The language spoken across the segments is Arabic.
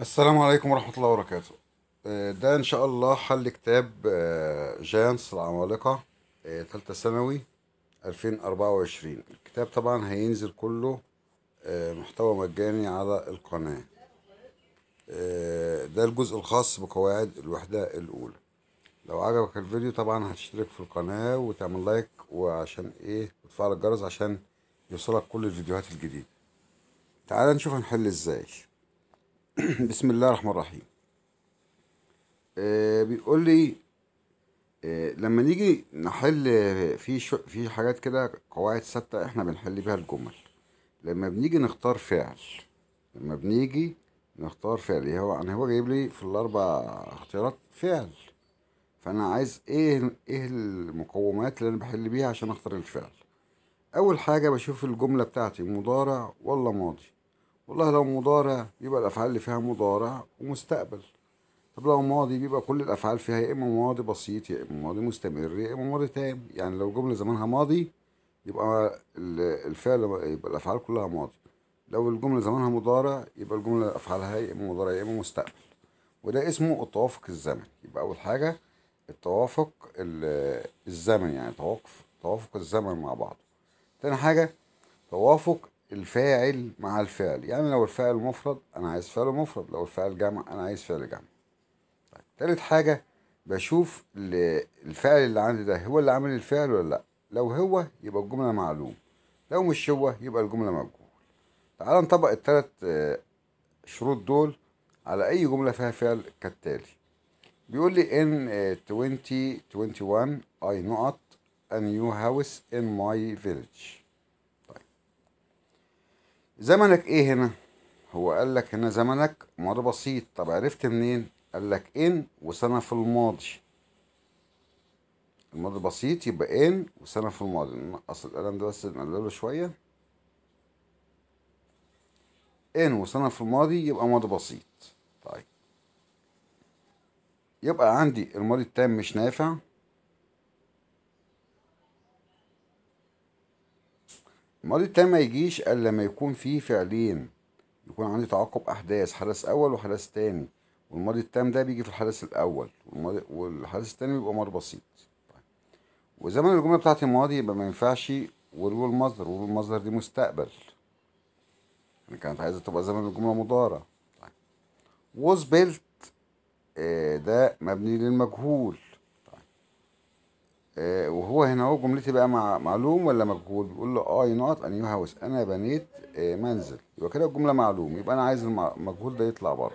السلام عليكم ورحمة الله وبركاته آه، ده إن شاء الله حل كتاب جانس آه، العمالقة آه، تالتة ثانوي 2024 الكتاب طبعا هينزل كله محتوى مجاني على القناة ده الجزء الخاص بقواعد الوحدة الأولى لو عجبك الفيديو طبعا هتشترك في القناة وتعمل لايك وعشان إيه وتفعل الجرس عشان يوصلك كل الفيديوهات الجديدة تعال نشوف هنحل إزاي بسم الله الرحمن الرحيم آه بيقول لي آه لما نيجي نحل في شو في حاجات كده قواعد ثابته احنا بنحل بيها الجمل لما بنيجي نختار فعل لما بنيجي نختار فعل يعني هو انا يعني هو جايب لي في الاربع اختيارات فعل فانا عايز ايه ايه المقومات اللي انا بحل بيها عشان اختار الفعل اول حاجه بشوف الجمله بتاعتي مضارع ولا ماضي والله لو مضارع يبقى الأفعال اللي فيها مضارع ومستقبل طب لو ماضي بيبقى كل الأفعال فيها يا إما ماضي بسيط يا إما ماضي مستمر يا إما ماضي تام يعني لو جملة زمانها ماضي يبقى الفعل يبقى الأفعال كلها ماضي لو الجملة زمانها مضارع يبقى الجملة أفعالها يا إما مضارع يا إما مستقبل وده اسمه التوافق الزمني يبقى أول حاجة التوافق الزمني يعني توافق توافق الزمن مع بعض تاني حاجة توافق الفاعل مع الفعل يعني لو الفاعل مفرد انا عايز فعل مفرد لو الفاعل جمع انا عايز فعل جمع طيب تالت حاجة بشوف الفعل اللي عندي ده هو اللي عامل الفعل ولا لا لو هو يبقى الجملة معلوم لو مش هو يبقى الجملة مجهول تعال نطبق التلات آه، شروط دول على اي جملة فيها فعل كالتالي بيقول لي ان 2021 آه، I not a new house in my village زمنك ايه هنا هو قال لك هنا زمنك ماضي بسيط طب عرفت منين قال لك ان وسنه في الماضي الماضي بسيط يبقى ان وسنه في الماضي ننقص القلم ده بس نقلله شويه ان وسنه في الماضي يبقى ماضي بسيط طيب يبقى عندي الماضي التام مش نافع الماضي التام ما يجيش الا لما يكون فيه فعلين يكون عندي تعاقب احداث حدث اول وحدث تاني والماضي التام ده بيجي في الحدث الاول والحدث التاني بيبقى مر بسيط وزمن الجمله بتاعتي الماضي يبقى ما ينفعش ولو المصدر ولو المصدر دي مستقبل انا يعني كانت عايزه تبقى زمن الجمله مضارع طيب. was آه، ده مبني للمجهول آه، وهو هنا هو جملتي بقى مع معلوم ولا مجهول بيقول له اي ان يو هاوس انا بنيت آه، منزل يبقى كده الجمله معلوم يبقى انا عايز المجهول ده يطلع بره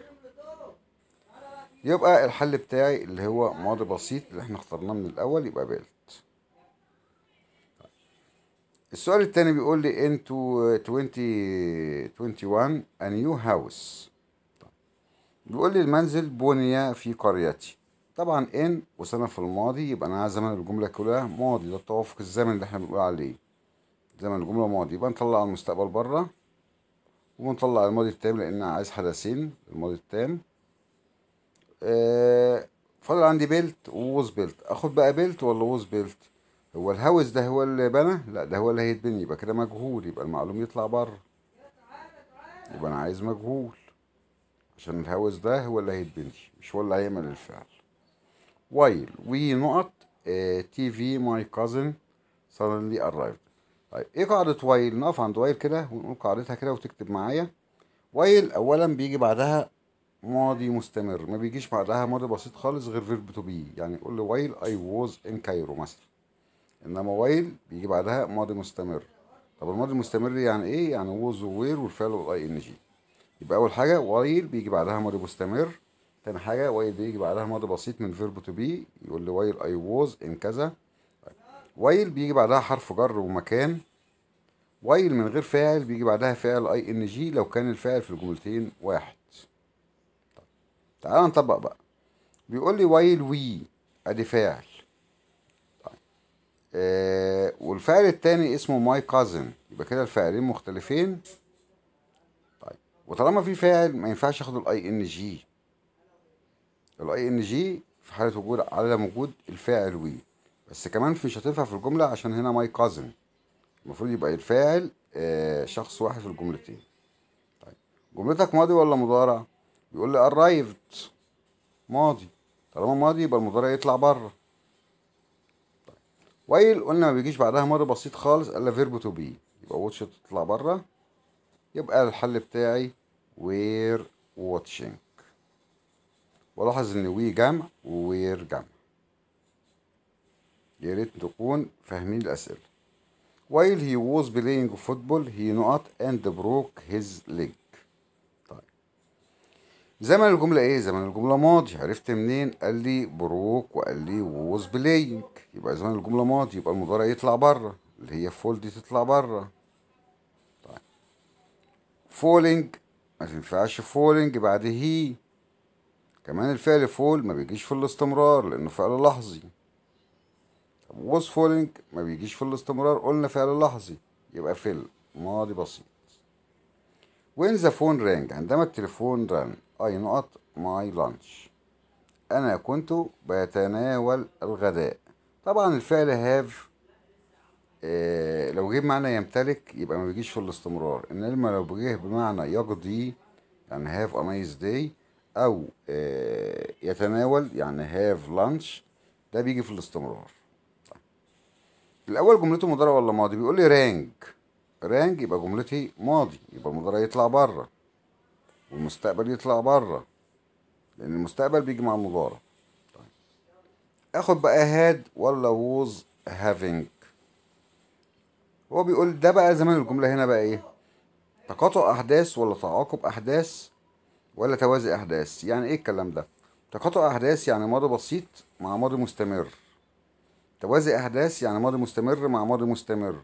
يبقى الحل بتاعي اللي هو ماضي بسيط اللي احنا اخترناه من الاول يبقى بيلت السؤال التاني بيقول لي انتو 2021 ان يو هاوس بيقول لي المنزل بني في قريتي طبعا ان وسنة في الماضي يبقى أنا زمن الجملة كلها ماضي ده التوافق الزمني اللي احنا بنقول عليه زمن الجملة ماضي يبقى نطلع المستقبل بره ونطلع الماضي التام لأن أنا عايز حدثين الماضي التام آه فضل عندي بيلت ووز بيلت اخد بقى بيلت ولا ووز بيلت هو الهاوس ده هو اللي بنى لا ده هو اللي هيتبني يبقى كده مجهول يبقى المعلوم يطلع بره يبقى انا عايز مجهول عشان الهاوس ده هو اللي هيتبني مش هو اللي هيعمل الفعل وايل وي نقط تي في ماي كازن سادنلي ارايفد طيب ايه قاعدة وايل نقف عند وايل كده ونقول قاعدتها كده وتكتب معايا وايل اولا بيجي بعدها ماضي مستمر ما بيجيش بعدها ماضي بسيط خالص غير فيرب تو بي يعني قول لي وايل اي ووز ان كايرو مثلا انما وايل بيجي بعدها ماضي مستمر طب الماضي المستمر يعني ايه يعني ووز ووير والفعل والاي ان جي يبقى اول حاجه وايل بيجي بعدها ماضي مستمر تاني حاجة واي بيجي بعدها ماضي بسيط من فيرب تو بي يقول لي وايل اي ووز ان كذا وايل بيجي بعدها حرف جر ومكان وايل من غير فاعل بيجي بعدها فاعل اي ان جي لو كان الفاعل في الجملتين واحد طب. تعال نطبق بقى بيقول لي وايل وي ادي فاعل طيب. آه والفاعل التاني اسمه ماي كازن يبقى كده الفاعلين مختلفين طيب وطالما في فاعل ما ينفعش اخد الاي ان جي الاي ان جي في حاله وجود عدم وجود الفاعل وي بس كمان مش هتنفع في الجمله عشان هنا ماي كازن المفروض يبقى الفاعل آه، شخص واحد في الجملتين طيب جملتك ماضي ولا مضارع بيقول لي arrived ماضي طالما ماضي يبقى المضارع يطلع بره وايل طيب، ويل قلنا ما بيجيش بعدها ماضي بسيط خالص الا فيرب تو بي يبقى واتش تطلع بره يبقى الحل بتاعي وير واتشينج ولاحظ ان وي جمع ووير جمع يا ريت تكون فاهمين الاسئله while he was playing football he نقط and broke his leg طيب زمن الجملة ايه؟ زمن الجملة ماضي عرفت منين؟ قال لي بروك وقال لي was playing يبقى زمن الجملة ماضي يبقى المضارع يطلع بره اللي هي فول دي تطلع بره طيب فولينج ما تنفعش فولينج بعد هي كمان الفعل فول ما بيجيش في الاستمرار لأنه فعل لحظي طب was falling ما بيجيش في الاستمرار قلنا فعل لحظي يبقى فيل ماضي بسيط when the phone rang عندما التليفون رن I not my lunch أنا كنت بتناول الغداء طبعا الفعل هاف آه لو جه بمعنى يمتلك يبقى ما بيجيش في الاستمرار انما لو جه بمعنى يقضي يعني هاف ا نايس داي او آه، يتناول يعني هاف لانش ده بيجي في الاستمرار الاول جملته مضارع ولا ماضي بيقول لي رانج رانج يبقى جملتي ماضي يبقى المضارع يطلع بره والمستقبل يطلع بره لان المستقبل بيجي مع المضارع طيب. اخد بقى هاد ولا ووز هافينج هو بيقول ده بقى زمان الجمله هنا بقى ايه تقاطع احداث ولا تعاقب احداث ولا توازي أحداث يعني إيه الكلام ده؟ تقاطع أحداث يعني ماضي بسيط مع ماضي مستمر توازي أحداث يعني ماضي مستمر مع ماضي مستمر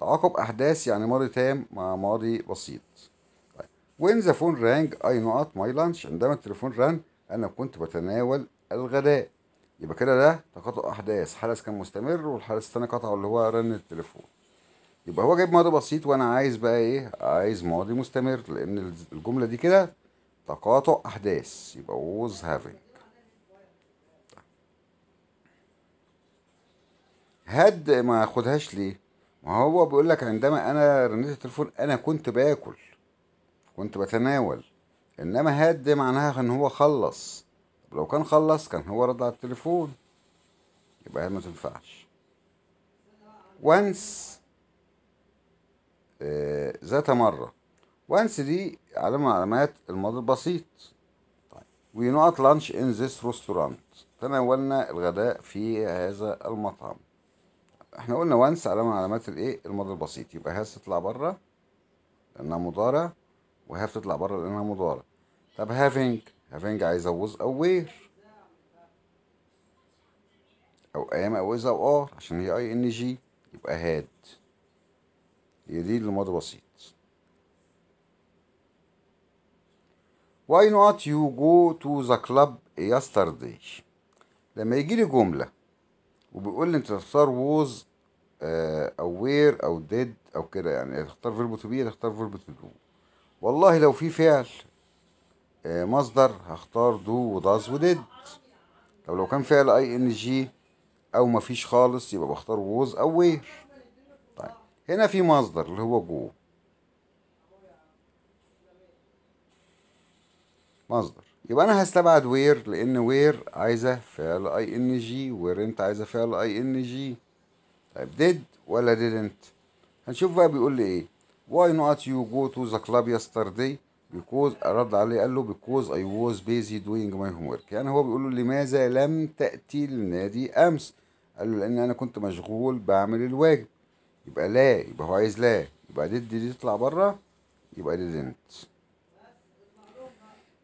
تعاقب أحداث يعني ماضي تام مع ماضي بسيط طيب. وإن ذا فون رانج أي نقط ماي لانش عندما التليفون رن أنا كنت بتناول الغداء يبقى كده ده تقاطع أحداث حدث كان مستمر والحدث التاني قطعه اللي هو رن التليفون يبقى هو جايب ماضي بسيط وأنا عايز بقى إيه عايز ماضي مستمر لأن الجملة دي كده تقاطع أحداث يبقى was having هاد ما ياخدهاش ليه ما هو بيقول لك عندما انا رنيت التليفون انا كنت باكل كنت بتناول انما هاد معناها ان هو خلص لو كان خلص كان هو رد على التليفون يبقى هاد ما تنفعش once آه، ذات مرة وانس دي علامة من علامات الماضي البسيط طيب وي نوت لانش ان ذيس ريستورانت تناولنا الغداء في هذا المطعم احنا قلنا وانس علامة من علامات الايه الماضي البسيط يبقى هاز تطلع بره لانها مضارع وهاف تطلع بره لانها مضارع طب هافينج هافينج عايزة ووز او وير او ام او از او ار عشان هي اي ان جي يبقى هاد هي دي الماضي البسيط Why not you go to the club yesterday لما يجي لي جملة وبيقول لي انت تختار was آه، او where او did او كده يعني تختار verb to be تختار verb to do والله لو في فعل آه، مصدر هختار do و did. طب لو كان فعل اي ان جي او مفيش خالص يبقى بختار was او where طيب هنا في مصدر اللي هو جو مصدر يبقى انا هستبعد وير لان وير عايزه فعل اي ان جي انت عايزه فعل اي ان جي طيب did ولا didn't هنشوف بقى بيقول لي ايه why not you go to the club yesterday because رد عليه قال له because I was busy doing my homework يعني هو بيقول له لماذا لم تأتي النادي أمس قال له لأن أنا كنت مشغول بعمل الواجب يبقى لا يبقى هو عايز لا يبقى did دي, دي تطلع بره يبقى didn't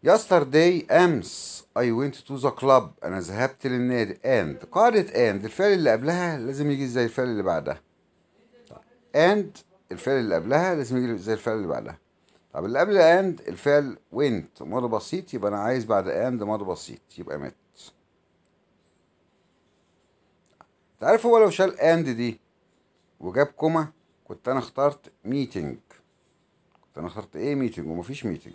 yesterday امس I went to the club انا ذهبت للنادي and قاعدة and الفعل اللي قبلها لازم يجي زي الفعل اللي بعدها and الفعل اللي قبلها لازم يجي زي الفعل اللي بعدها طب اللي قبل and الفعل went ماضي بسيط يبقى انا عايز بعد and ماضي بسيط يبقى مات تعرف هو لو شال and دي وجاب كوما كنت انا اخترت ميتنج كنت انا اخترت ايه ميتنج ومفيش ميتنج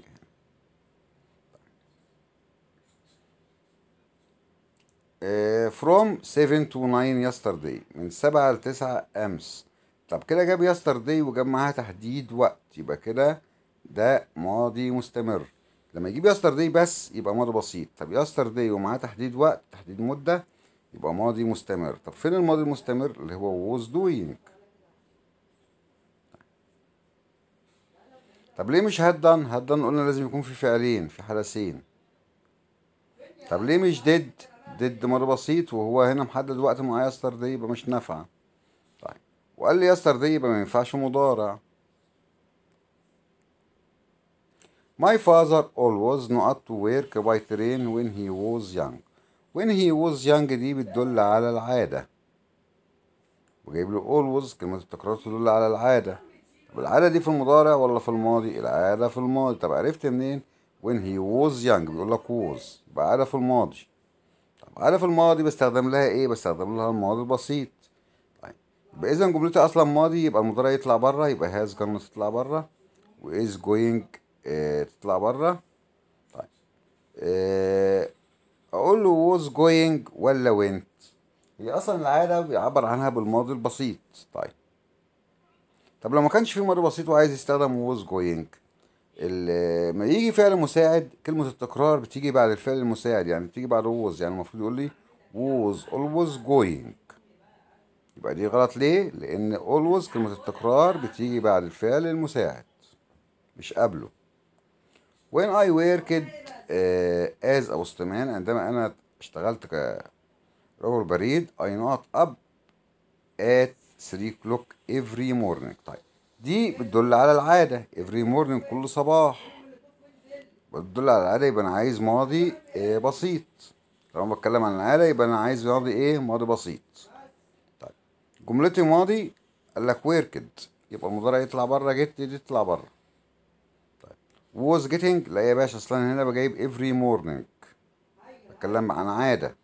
فروم 7 تو 9 يسترداي من 7 ل 9 امس طب كده جاب يسترداي وجاب معاها تحديد وقت يبقى كده ده ماضي مستمر لما يجيب يسترداي بس يبقى ماضي بسيط طب يسترداي ومعاه تحديد وقت تحديد مده يبقى ماضي مستمر طب فين الماضي المستمر اللي هو was doing طب ليه مش had done had done قلنا لازم يكون في فعلين في حدثين طب ليه مش did ضد مر بسيط وهو هنا محدد وقت معين يستر دي يبقى مش نافعة طيب وقال لي يستر دي يبقى ما ينفعش مضارع My father always not to work by train when he was young when he was young دي بتدل على العادة وجايب له always كلمة التكرار تدل على العادة طب العادة دي في المضارع ولا في الماضي العادة في الماضي طب عرفت منين when he was young بيقول لك was يبقى عادة في الماضي على في الماضي بستخدم لها ايه بستخدم لها الماضي البسيط طيب اذا جملتي اصلا ماضي يبقى المضارع يطلع بره يبقى هاز كان تطلع بره وايز آه، جوينج تطلع بره طيب آه، اقول له ووز جوينج ولا وينت هي اصلا العاده بيعبر عنها بالماضي البسيط طيب طب لو ما كانش في ماضي بسيط وعايز يستخدم ووز جوينج لما يجي فعل مساعد كلمة التكرار بتيجي بعد الفعل المساعد يعني بتيجي بعد ووز يعني المفروض يقول لي was always going يبقى دي غلط ليه؟ لأن always كلمة التكرار بتيجي بعد الفعل المساعد مش قبله when I worked uh, as a postman عندما أنا اشتغلت كرجل بريد I not up at 3 o'clock every morning طيب دي بتدل على العادة every morning كل صباح بتدل على العادة يبقى أنا عايز ماضي آه، بسيط لو أنا بتكلم عن العادة يبقى أنا عايز ماضي إيه ماضي بسيط طيب جملتي ماضي قال لك وركد يبقى المضارع يطلع بره جيت دي تطلع بره طيب ووز جيتنج لا يا باشا أصلا هنا بجيب every morning بتكلم عن عادة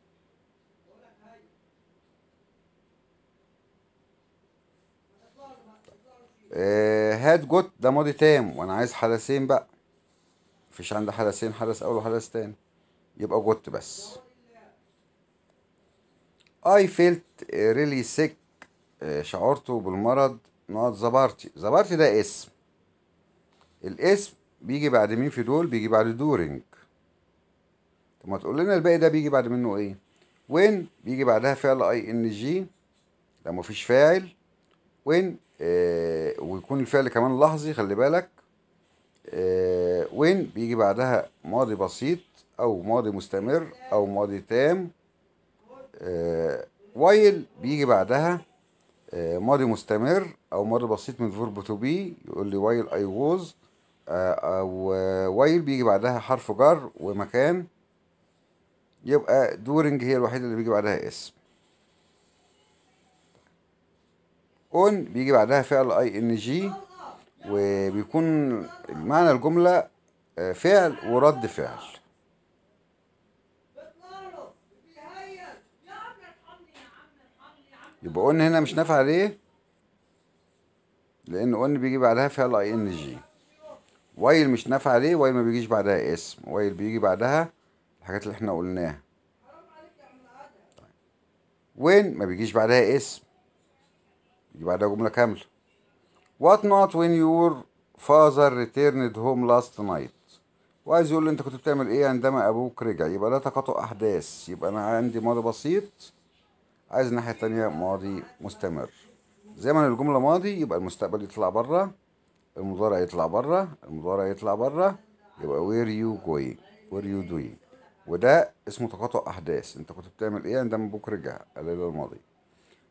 آه، هات جوت ده ماضي تام وانا عايز حدثين بقى مفيش عندي حدثين حدث اول وحدث تاني يبقى جوت بس I felt really sick آه، شعرت بالمرض نقط زبارتي زبارتي ده اسم الاسم بيجي بعد مين في دول بيجي بعد دورنج طب ما تقول لنا الباقي ده بيجي بعد منه ايه وين بيجي بعدها فعل اي ان جي ده مفيش فاعل وين آه، ويكون الفعل كمان لحظي خلي بالك آه، وين بيجي بعدها ماضي بسيط او ماضي مستمر او ماضي تام وايل آه، بيجي بعدها ماضي مستمر او ماضي بسيط من فيرب تو بي يقول لي وايل اي ووز او وايل بيجي بعدها حرف جر ومكان يبقى دورنج هي الوحيده اللي بيجي بعدها اسم اون بيجي بعدها فعل اي ان جي وبيكون معنى الجملة آه، فعل ورد فعل يبقى اون هنا مش نافع ليه لان اون بيجي بعدها فعل اي ان جي وايل مش نافع ليه وايل ما بيجيش بعدها اسم وايل بيجي بعدها الحاجات اللي احنا قلناها طيب. وين ما بيجيش بعدها اسم دي بعدها جملة كاملة what not when your father returned home last night وعايز يقول لي انت كنت بتعمل ايه عندما ابوك رجع يبقى ده تقاطع احداث يبقى انا عندي ماضي بسيط عايز الناحية التانية ماضي مستمر زي ما الجملة ماضي يبقى المستقبل يطلع بره المضارع يطلع بره المضارع يطلع بره يبقى where you going where you doing وده اسمه تقاطع احداث انت كنت بتعمل ايه عندما ابوك رجع الليلة الماضية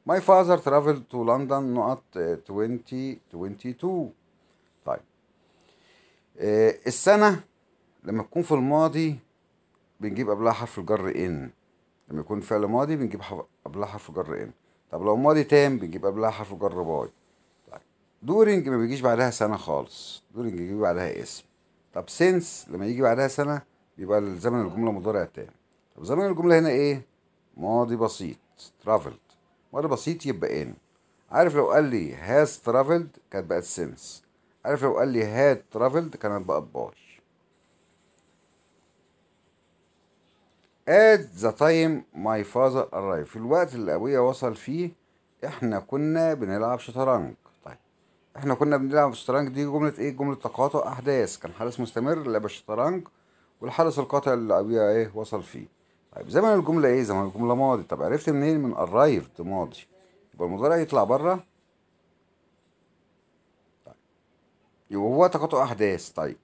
My father traveled to London not 2022 uh, طيب uh, السنة لما تكون في الماضي بنجيب قبلها حرف الجر ان لما يكون فعل ماضي بنجيب قبلها حرف الجر ان طب لو ماضي تام بنجيب قبلها حرف الجر باي طيب. دورينج ما بيجيش بعدها سنة خالص دورينج بيجي بعدها اسم طب سينس لما يجي بعدها سنة يبقى زمن الجملة مضارع تام طب زمن الجملة هنا ايه ماضي بسيط ترافل وانا بسيط يبقى ان عارف لو قال لي هاز ترافلد كانت بقت سنس عارف لو قال لي هاد ترافلد كانت بقت باي at the time my father arrived في الوقت اللي ابويا وصل فيه احنا كنا بنلعب شطرنج طيب احنا كنا بنلعب شطرنج دي جمله ايه جمله تقاطع احداث كان حدث مستمر لعب الشطرنج والحدث القاطع اللي ابويا ايه وصل فيه طيب زمن الجملة ايه؟ زمن الجملة ماضي طب عرفت منين؟ من arrived ماضي يبقى المضارع يطلع بره طيب يبقى هو تقاطع أحداث طيب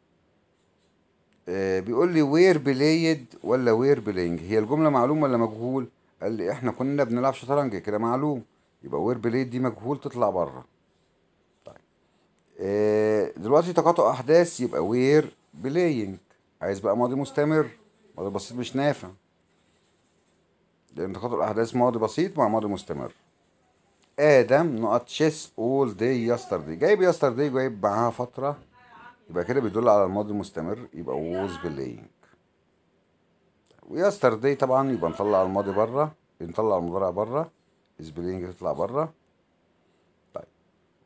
آه بيقول لي وير بلايد ولا وير بلينج؟ هي الجملة معلوم ولا مجهول؟ قال لي احنا كنا بنلعب شطرنج كده معلوم يبقى وير بلايد دي مجهول تطلع بره طيب آه دلوقتي تقاطع أحداث يبقى وير بلاينج عايز بقى ماضي مستمر ماضي بسيط مش نافع لأن الاحداث ماضي بسيط مع ماضي مستمر آدم نقط تشيس أول داي يسترداي جايب يسترداي جايب معاها فترة يبقى كده بيدل على الماضي المستمر يبقى ووز بلاينج ويسترداي طبعا يبقى نطلع الماضي بره نطلع المضارع بره از بلاينج تطلع بره طيب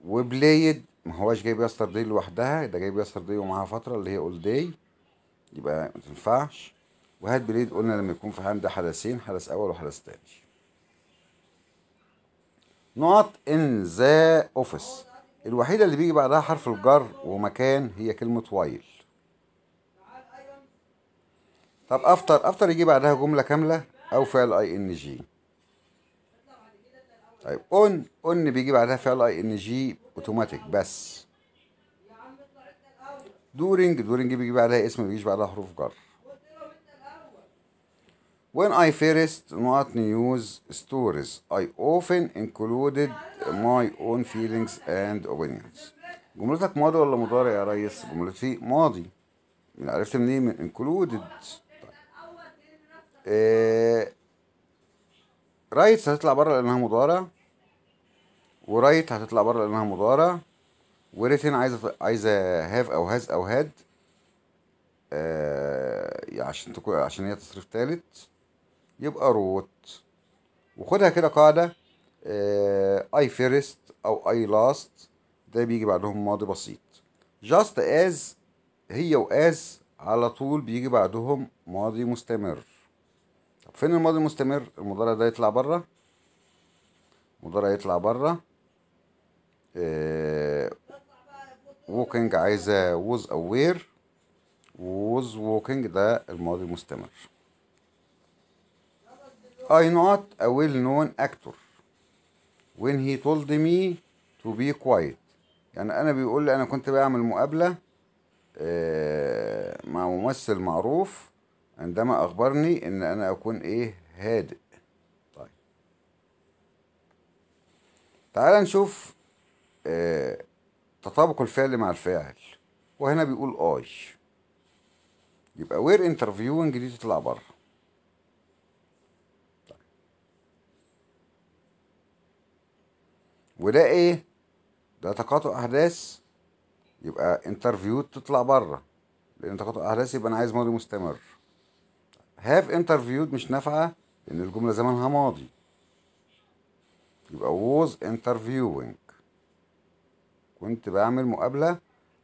وبلايد ما هواش جايب يسترداي لوحدها ده جايب يسترداي ومعاها فترة اللي هي أول داي يبقى ما تنفعش وهات بليد قلنا لما يكون في عنده حدثين حدث أول وحدث ثاني نقط ان ذا اوفيس الوحيدة اللي بيجي بعدها حرف الجر ومكان هي كلمة وايل طب افتر افتر يجي بعدها جملة كاملة او فعل اي ان جي طيب اون اون بيجي بعدها فعل اي ان جي اوتوماتيك بس دورينج دورينج بيجي بعدها اسم ما بيجيش بعدها حروف جر When I first not news stories, I often included my own feelings and opinions. جملتك ماضي ولا مضارع يا ريس؟ جملتي ماضي. من يعني عرفت منين؟ من included. طيب. آه رايت هتطلع بره لانها مضارع ورايت هتطلع بره لانها مضارع وريتن عايزه عايزه هاف او هاز او هاد آه عشان تكون عشان هي تصريف تالت يبقى روت وخدها كده قاعدة اي آه، فيرست او اي لاست ده بيجي بعدهم ماضي بسيط جاست از هي واز على طول بيجي بعدهم ماضي مستمر طب فين الماضي المستمر المضارع ده يطلع بره المضارع يطلع بره ووكينج عايزه ووز اوير ووز ووكينج ده الماضي المستمر I not a well-known actor when he told me to be quiet يعني أنا بيقول لي أنا كنت بعمل مقابلة آه، مع ممثل معروف عندما أخبرني إن أنا أكون إيه هادئ طيب تعال نشوف آه، تطابق الفعل مع الفاعل وهنا بيقول I يبقى وير انترفيوينج دي تطلع بره وده ايه ده تقاطع احداث يبقى انترفيو تطلع بره لان تقاطع احداث يبقى انا عايز ماضي مستمر هاف انترفيود مش نافعه لان الجمله زمانها ماضي يبقى ووز انترفيوينج كنت بعمل مقابله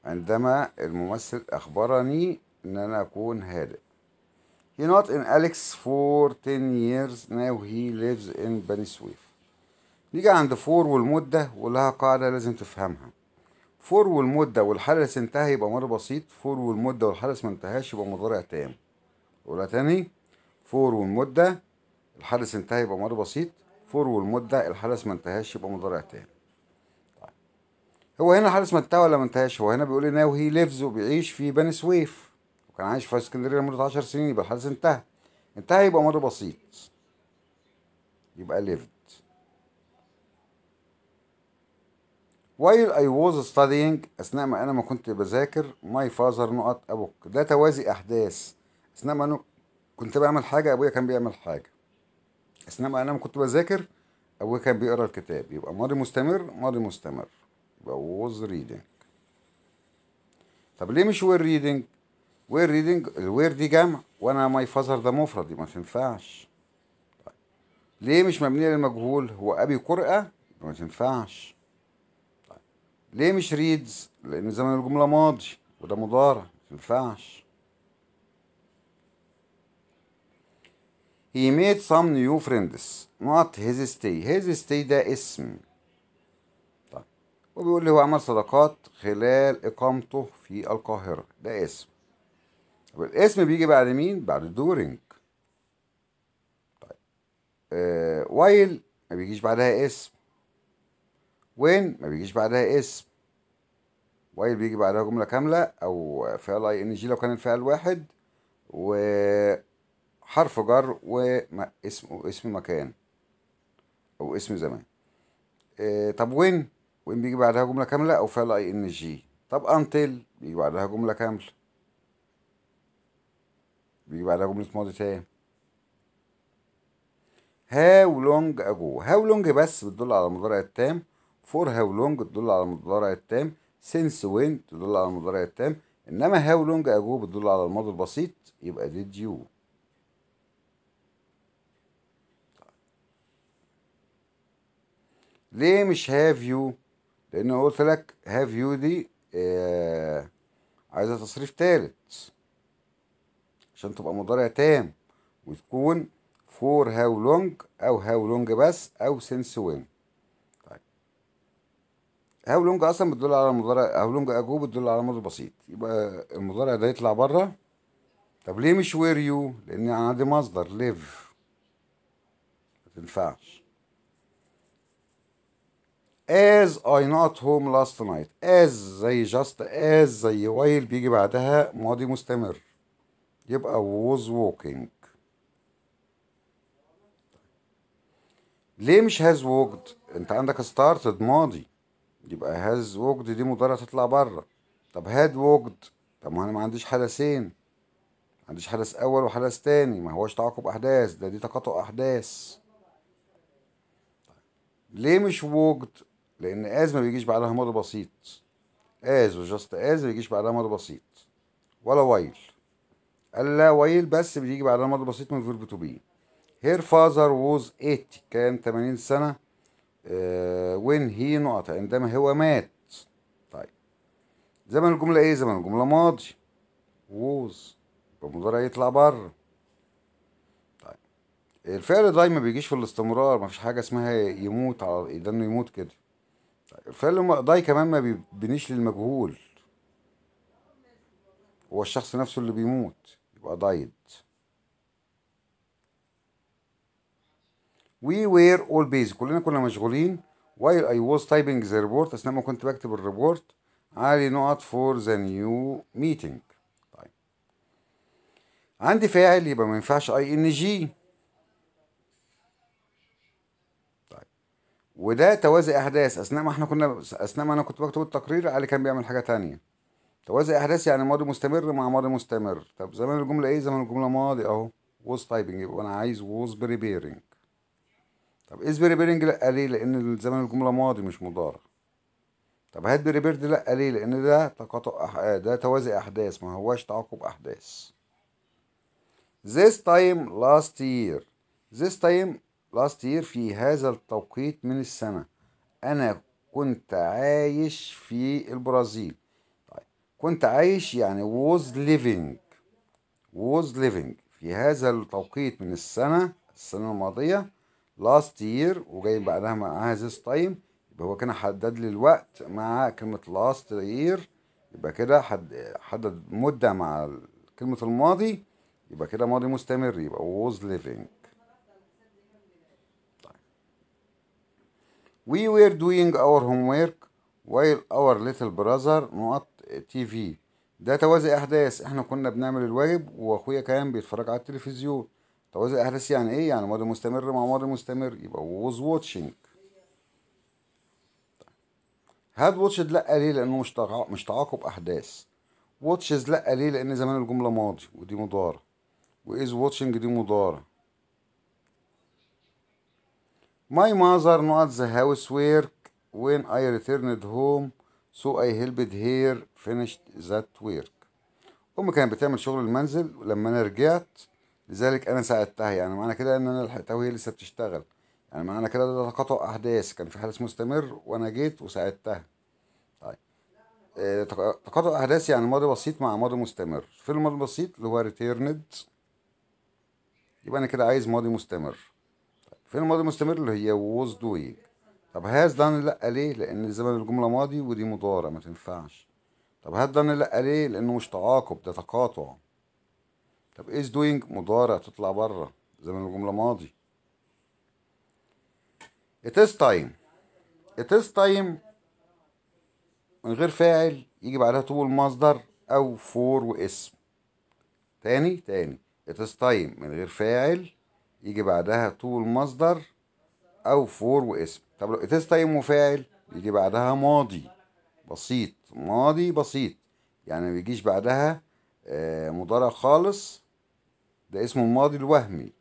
عندما الممثل اخبرني ان انا اكون هادئ He not in Alex for 10 years now he lives in سويف نيجي عند فور والمدة ولها قاعدة لازم تفهمها فور والمدة والحدث انتهى يبقى مضارع بسيط فور والمدة والحدث ما انتهاش يبقى مضارع تام ولا تاني فور والمدة الحدث انتهى يبقى مضارع بسيط فور والمدة الحدث ما انتهاش يبقى مضارع تام طيب، هو هنا الحدث ما انتهى ولا ما انتهاش هو هنا بيقول لنا وهي ليفز وبيعيش في بني سويف وكان عايش في اسكندرية لمدة عشر سنين يبقى الحدث انتهى انتهى يبقى مضارع بسيط يبقى ليفد while I was studying أثناء ما أنا ما كنت بذاكر my father نقط أبوك ده توازي أحداث أثناء ما أنا كنت بعمل حاجة أبويا كان بيعمل حاجة أثناء ما أنا ما كنت بذاكر أبويا كان بيقرأ الكتاب يبقى ماضي مستمر ماضي مستمر يبقى was reading طب ليه مش وير ريدنج وير ريدنج الوير دي جمع وانا ماي فازر ده مفرد ما تنفعش طيب. ليه مش مبنيه للمجهول هو ابي قرأة ما تنفعش ليه مش ريدز لان زمن الجمله ماضي وده مضارع مينفعش He made some new friends not his stay his stay ده اسم طيب وبيقول لي هو عمل صداقات خلال إقامته في القاهرة ده اسم والاسم بيجي بعد مين؟ بعد دورينج طيب آه وايل ما بيجيش بعدها اسم وين ما بيجيش بعدها اسم وايل بيجي بعدها جملة كاملة أو فعل أي إن جي لو كان الفعل واحد وحرف جر واسم اسم مكان أو اسم زمان آه، طب وين وين بيجي بعدها جملة كاملة أو فعل أي إن جي طب أنتل بيجي بعدها جملة كاملة بيجي بعدها جملة ماضي تاني هاو لونج أجو هاو لونج بس بتدل على المضارع التام فور هاو لونج تدل على المضارع التام سينس وين تدل على المضارع التام انما هاو لونج اجو بتدل على الماضي البسيط يبقى did you ليه مش هاف يو لان قلت لك هاف يو دي آه عايزه تصريف تالت عشان تبقى مضارع تام وتكون فور هاو لونج او هاو لونج بس او سينس وين لونج اصلا بتدل على المضارع لونج اجو بتدل على ماضي بسيط يبقى المضارع ده يطلع بره طب ليه مش وير يو لان عندي مصدر ليف ما تنفعش as I not home last night as زي just as زي while بيجي بعدها ماضي مستمر يبقى was walking ليه مش has walked انت عندك started ماضي يبقى هاز وجد دي مضارع تطلع بره طب هاد وجد طب ما انا ما عنديش حدثين ما عنديش حدث اول وحدث تاني ما هوش تعاقب احداث ده دي تقاطع احداث طيب، ليه مش وجد لان از ما بيجيش بعدها ماضي بسيط از وجاست از ما بيجيش بعدها ماضي بسيط ولا ويل الا ويل بس بيجي بعدها ماضي بسيط من فيرب تو بي هير فازر ووز 80 كان 80 سنه آه، وين هي نقطة عندما يعني هو مات طيب زمن الجملة ايه زمن الجملة ماضي ووز المضارع يطلع بره طيب الفعل داي ما بيجيش في الاستمرار ما فيش حاجة اسمها يموت على ده انه يموت كده طيب الفعل داي كمان ما بيبنيش للمجهول هو الشخص نفسه اللي بيموت يبقى دايد وي وير اول بيز كلنا كنا مشغولين وايل اي واز تايبنج ذا ريبورت اثناء ما كنت بكتب الريبورت علي نقط فور ذا نيو ميتنج طيب عندي فاعل يبقى ما ينفعش اي ان جي طيب وده توازي احداث اثناء ما احنا كنا اثناء ما انا كنت بكتب التقرير علي كان بيعمل حاجه تانية توازي احداث يعني ماضي مستمر مع ماضي مستمر طب زمان الجمله ايه زمان الجمله ماضي اهو was typing يبقى انا عايز was preparing طب از بريبيرنج لأ ليه؟ لأن زمن الجملة ماضي مش مضارع طب هات بريبيرد لأ ليه؟ لأن ده تقاطع آه، ده توازي أحداث ما هوش تعاقب أحداث This time last year This time last year في هذا التوقيت من السنة أنا كنت عايش في البرازيل طيب كنت عايش يعني was living was living في هذا التوقيت من السنة السنة الماضية لاست يير وجاي بعدها معاها ذيس تايم يبقى هو كان حدد لي الوقت مع كلمة لاست يير يبقى كده حد حدد مدة مع كلمة الماضي يبقى كده ماضي مستمر يبقى was living طيب. We were doing our homework while our little brother نقط تي في ده توازي أحداث احنا كنا بنعمل الواجب وأخويا كان بيتفرج على التلفزيون تواصل احداثي يعني ايه يعني ماضي مستمر مع ماضي مستمر يبقى ووز واتشينج هاد واتشد لا ليه لانه مش مش تعاقب احداث واتشز لا ليه لان زمان الجمله ماضي ودي مضاره وايز واتشينج دي مضاره My mother not the housework when I returned home so I helped her finish that work أمي كانت بتعمل شغل المنزل ولما أنا رجعت لذلك أنا ساعدتها يعني معنى كده إن أنا لحقتها وهي لسه بتشتغل يعني معنى كده ده تقاطع أحداث كان في حدث مستمر وأنا جيت وساعدتها طيب آه، تقاطع أحداث يعني ماضي بسيط مع ماضي مستمر في الماضي البسيط اللي هو ريتيرند يبقى أنا كده عايز ماضي مستمر طيب فين الماضي المستمر اللي هي ووز دوينج طب هاز دان لأ ليه لأن زمن الجملة ماضي ودي مضارع ما تنفعش طب هاز دان لأ ليه لأنه مش تعاقب ده تقاطع طب is إيه doing مضارع تطلع بره زي ما الجملة ماضي it is time it is time من غير فاعل يجي بعدها طول مصدر أو فور واسم تاني تاني it is time من غير فاعل يجي بعدها طول مصدر أو فور واسم طب لو it is time وفاعل يجي بعدها ماضي بسيط ماضي بسيط يعني ما بيجيش بعدها آه، مضارع خالص ده اسمه الماضي الوهمي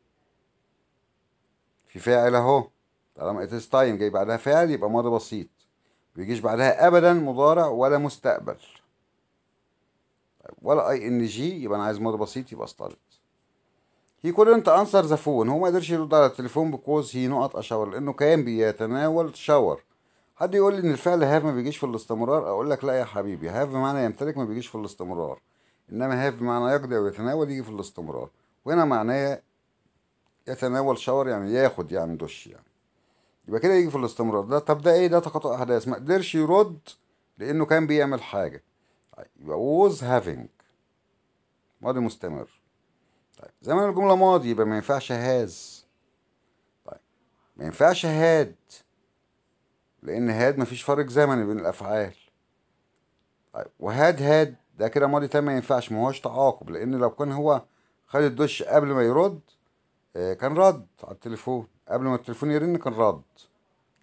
في فاعل اهو طالما it is time جاي بعدها فاعل يبقى ماضي بسيط بيجيش بعدها ابدا مضارع ولا مستقبل ولا اي ان جي يبقى انا عايز ماضي بسيط يبقى استالت هي couldn't answer the phone هو ما قدرش يرد على التليفون بكوز هي نقط اشاور لانه كان بيتناول شاور حد يقول لي ان الفعل هاف ما بيجيش في الاستمرار اقول لك لا يا حبيبي هاف بمعنى يمتلك ما بيجيش في الاستمرار انما هاف بمعنى يقضي او يتناول يجي في الاستمرار وهنا معناه يتناول شاور يعني ياخد يعني دش يعني يبقى كده يجي في الاستمرار ده طب ده ايه ده تقاطع احداث ما قدرش يرد لانه كان بيعمل حاجه يبقى was having ماضي مستمر طيب زي ما الجمله ماضي يبقى ما ينفعش هاز طيب ما ينفعش هاد لان هاد مفيش فرق زمني بين الافعال طيب وهاد هاد ده كده ماضي تام ما ينفعش ما هوش تعاقب لان لو كان هو خد الدش قبل ما يرد آه، كان رد على التليفون قبل ما التليفون يرن كان رد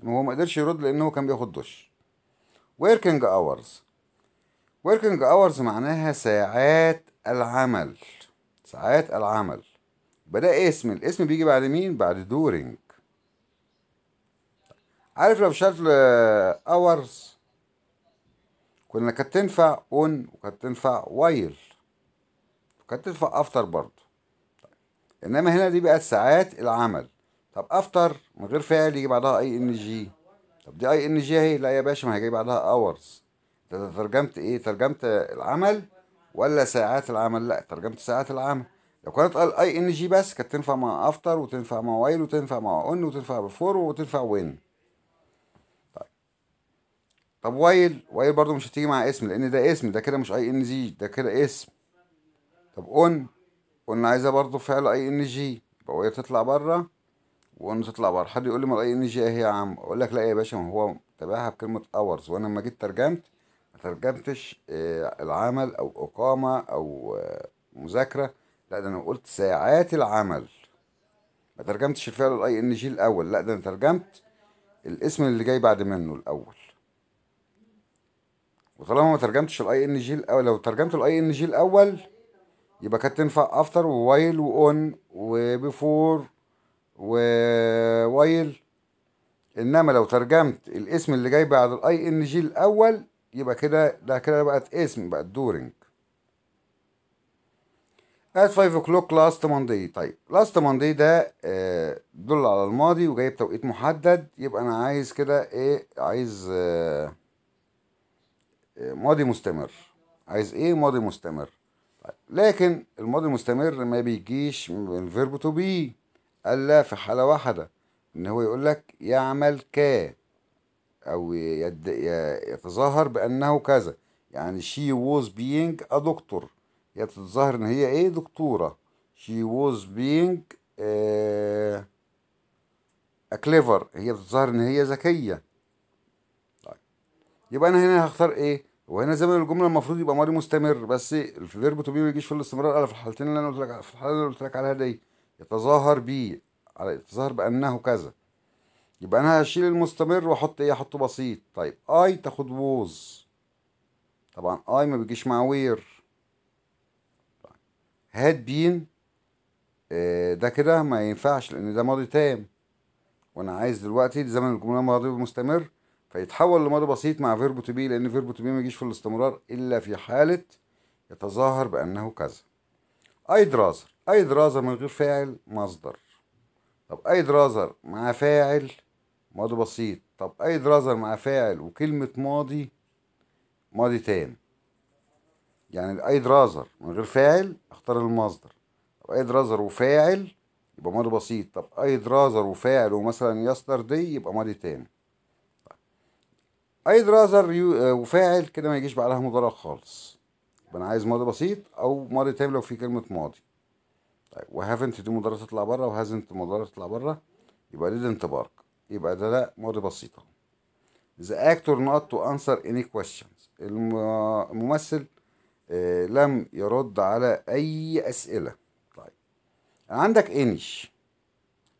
وهو ما قدرش يرد لان هو كان بياخد دش working hours working hours معناها ساعات العمل ساعات العمل بدا اسم الاسم بيجي بعد مين بعد دورينج عارف لو شلت آه، hours كنا كانت تنفع اون وكانت تنفع وايل كانت تدفع افطر برضه طيب. انما هنا دي بقت ساعات العمل طب افطر من غير فعل يجي بعدها اي ان جي طب دي اي ان جي اهي لا يا باشا ما هي جاي بعدها اورز انت ترجمت ايه ترجمت العمل ولا ساعات العمل لا ترجمت ساعات العمل لو كانت قال اي ان جي بس كانت تنفع مع افتر وتنفع مع وايل وتنفع مع اون وتنفع بفور وتنفع وين طيب طب وايل وايل برضو مش هتيجي مع اسم لان ده اسم ده كده مش اي ان جي ده كده اسم طب اون قلنا عايزه برضو فعل اي ان جي يبقى وهي تطلع بره وان تطلع بره حد يقول لي ما الاي ان جي اهي يا عم اقول لك لا يا باشا ما هو تابعها بكلمه اورز وانا لما جيت ترجمت ما ترجمتش آه، العمل او اقامه او آه، مذاكره لا ده انا قلت ساعات العمل ما ترجمتش الفعل الاي ان جي الاول لا ده انا ترجمت الاسم اللي جاي بعد منه الاول وطالما ما ترجمتش الاي ان جي الاول لو ترجمت الاي ان جي الاول يبقى كانت تنفع افتر ووايل واون وبيفور ووايل انما لو ترجمت الاسم اللي جاي بعد الاي ان جي الاول يبقى كده ده كده بقت اسم بقت دورنج at 5 o'clock last Monday طيب last Monday ده آه دل على الماضي وجايب توقيت محدد يبقى انا عايز كده ايه عايز آه، آه، ماضي مستمر عايز ايه ماضي مستمر لكن الماضي المستمر ما بيجيش من فيرب تو بي الا في حاله واحده ان هو يقول لك يعمل ك او يد... يتظاهر بانه كذا يعني شي ووز بينج ا دكتور هي تتظاهر ان هي ايه دكتوره شي ووز بينج ا كليفر هي تتظاهر ان هي ذكيه طيب يبقى انا هنا هختار ايه وهنا زمن الجمله المفروض يبقى ماضي مستمر بس في فيرب تو بي ما يجيش في الاستمرار الا في الحالتين اللي انا قلت لك في الحاله اللي قلت لك عليها دي يتظاهر بي على يتظاهر بانه كذا يبقى انا هشيل المستمر واحط ايه احطه بسيط طيب اي تاخد ووز طبعا اي ما بيجيش مع وير هاد بين ده كده ما ينفعش لان ده ماضي تام وانا عايز دلوقتي زمن الجمله ماضي مستمر فيتحول لماضي بسيط مع فيربو تو بي لأن فيربو تو بي ما يجيش في الاستمرار إلا في حالة يتظاهر بأنه كذا أيد درازر أيد درازر من غير فاعل مصدر طب أيد درازر مع فاعل ماضي بسيط طب أيد درازر مع فاعل وكلمة ماضي ماضي تام يعني اي درازر من غير فاعل اختار المصدر طب أيد درازر وفاعل يبقى ماضي بسيط طب أيد درازر وفاعل ومثلا يصدر دي يبقى ماضي تام اي درازر آه، وفاعل كده ما يجيش بعدها مضارع خالص يبقى انا عايز ماضي بسيط او ماضي تام لو في كلمه ماضي طيب وهافنت دي مضارع تطلع بره وهازنت مضارع تطلع بره يبقى didn't بارك يبقى ده لا ماضي بسيطه the actor not to answer any questions الممثل آه، لم يرد على اي اسئله طيب عندك انيش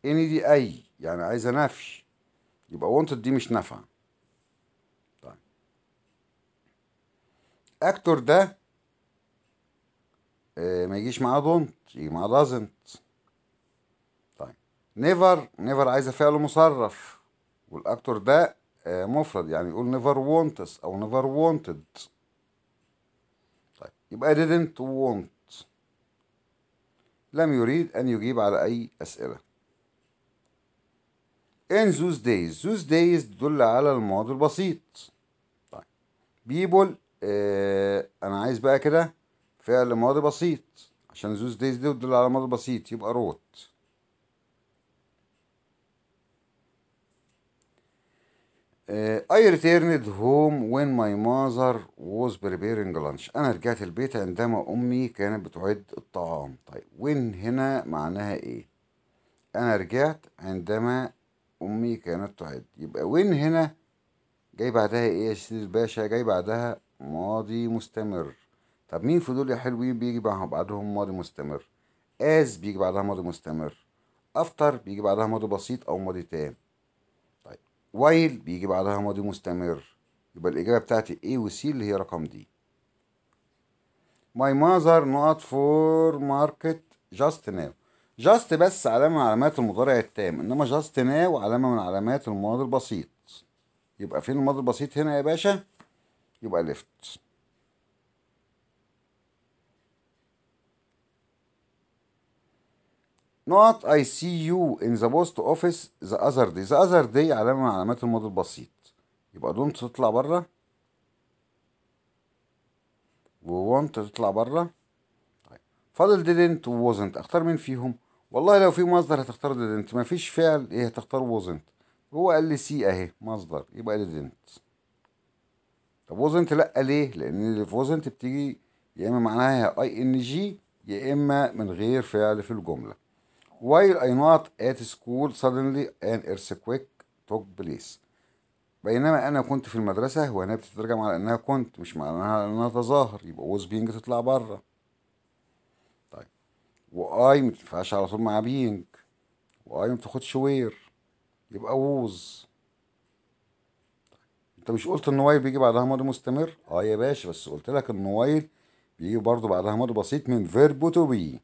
اني دي اي يعني عايزه نفي يبقى wanted دي مش نافعه الاكتور ده آه، ما يجيش معاه دونت يجي معاه دازنت طيب نيفر نيفر عايزه فعل مصرف والاكتور ده آه، مفرد يعني يقول نيفر وونتس او نيفر وونتد طيب يبقى didn't want لم يريد ان يجيب على اي اسئله in those days those days تدل على الماضي البسيط طيب people آه انا عايز بقى كده فعل ماضي بسيط عشان زوز ديز دي تدل على ماضي بسيط يبقى روت آه I returned home when my mother was preparing lunch انا رجعت البيت عندما امي كانت بتعد الطعام طيب when هنا معناها ايه انا رجعت عندما امي كانت تعد يبقى وين هنا جاي بعدها ايه يا سيدي الباشا جاي بعدها ماضي مستمر طب مين في دول يا حلوين بيجي بعدهم ماضي مستمر از بيجي بعدها ماضي مستمر افتر بيجي بعدها ماضي بسيط او ماضي تام طيب وايل بيجي بعدها ماضي مستمر يبقى الاجابه بتاعتي A و C اللي هي رقم دي My mother not for market just now just بس علامة من علامات المضارع التام إنما just now علامة من علامات الماضي البسيط يبقى فين الماضي البسيط هنا يا باشا يبقى ليفت not I see you in the post office the other day the other day علامة من علامات الماضي البسيط يبقى don't تطلع بره و want تطلع بره طيب. فاضل didn't و wasn't اختار مين فيهم والله لو في مصدر هتختار didn't مفيش فعل ايه هتختار wasn't هو قال لي سي اهي مصدر يبقى didn't طب وزنت لا ليه لان اللي في بتيجي يا اما معناها اي ان جي يا اما من غير فعل في الجمله while I not at school suddenly an earthquake took place بينما انا كنت في المدرسه وهنا بتترجم على انها كنت مش معناها انها تظاهر يبقى ووز بينج تطلع بره طيب واي ما تنفعش على طول مع بينج واي ما بتاخدش وير يبقى ووز انت مش قلت ان وايل بيجي بعدها ماضي مستمر اه يا باشا بس قلت لك وايل بيجي برضو بعدها ماضي بسيط من فيرب تو بي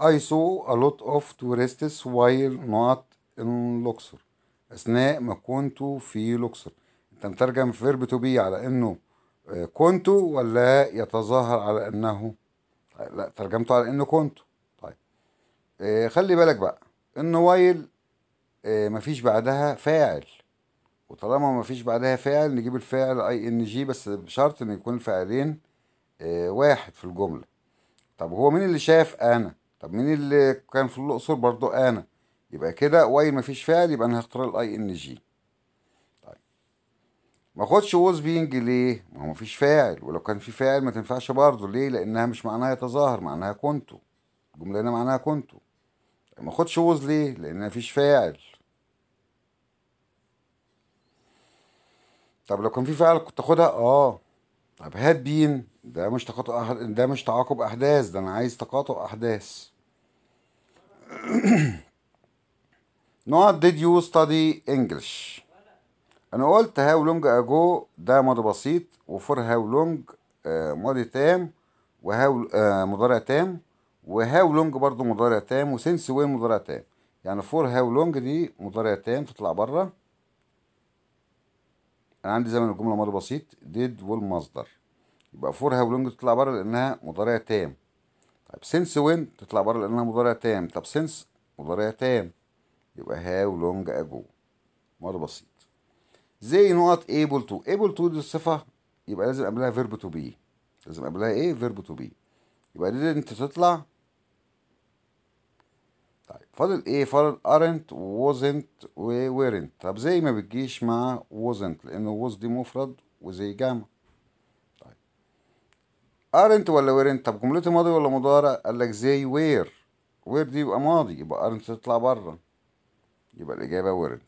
I saw a lot of tourists while not in لوكسر أثناء ما كنت في لوكسور أنت مترجم فيرب تو بي على إنه آه، كنت ولا يتظاهر على إنه لا ترجمته على إنه كنت طيب آه، خلي بالك بقى إن وايل آه، مفيش بعدها فاعل وطالما ما فيش بعدها فاعل نجيب الفاعل اي ان جي بس بشرط ان يكون الفاعلين آه، واحد في الجملة طب هو مين اللي شاف انا طب مين اللي كان في الاقصر برضو انا يبقى كده واي ما فيش فاعل يبقى انا هختار الاي ان جي طيب ما خدش ووز بينج ليه ما هو مفيش فاعل ولو كان في فاعل ما تنفعش برضه ليه لانها مش معناها يتظاهر معناها كنتو الجمله هنا معناها كنتو ما خدش ووز ليه لان مفيش فاعل طب لو كان في فعل كنت اخدها اه طب هات بين ده مش تقاطع أح... ده مش تعاقب احداث ده انا عايز تقاطع احداث نوت ديد يو ستادي انجلش انا قلت هاو لونج اجو ده ماضي بسيط وفور هاو لونج ماضي تام وهاو آه، مضارع تام وهاو لونج برضو مضارع تام وسنس وين مضارع تام يعني فور هاو لونج دي مضارع تام تطلع بره انا عندي زمن الجمله ماضي بسيط ديد والمصدر يبقى فور هاو لونج تطلع بره لانها مضارع تام طيب سينس وين تطلع بره لانها مضارع تام طب سينس مضارع تام يبقى هاو لونج اجو ماضي بسيط زي نقط ايبل تو ايبل تو دي الصفه يبقى لازم قبلها فيرب تو بي لازم قبلها ايه فيرب تو بي يبقى دي انت تطلع فاضل ايه فاضل ارنت ووزنت وويرنت طب زي ما بتجيش مع ووزنت لان ووز دي مفرد وزي جامع طيب ارنت ولا ويرنت طب جملتي ماضي ولا مضارع قال لك زي وير وير دي يبقى ماضي يبقى ارنت تطلع بره يبقى الاجابه ويرنت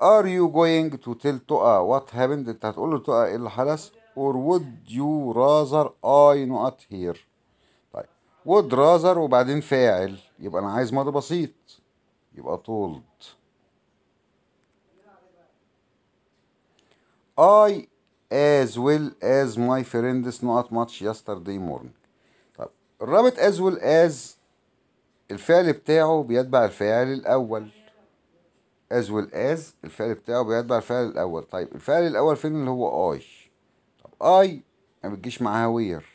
Are you going to tell ا what happened؟ انت هتقول له Toa ايه اللي حدث؟ Or would you rather I not هير rather وبعدين فاعل يبقى انا عايز ماضي بسيط يبقى طولد I as well as my friends not much yesterday morning طب الرابط as well as الفعل بتاعه بيتبع الفاعل الاول as well as الفعل بتاعه بيتبع الفعل الاول طيب الفعل الاول فين اللي هو I طب I ما بتجيش معاها وير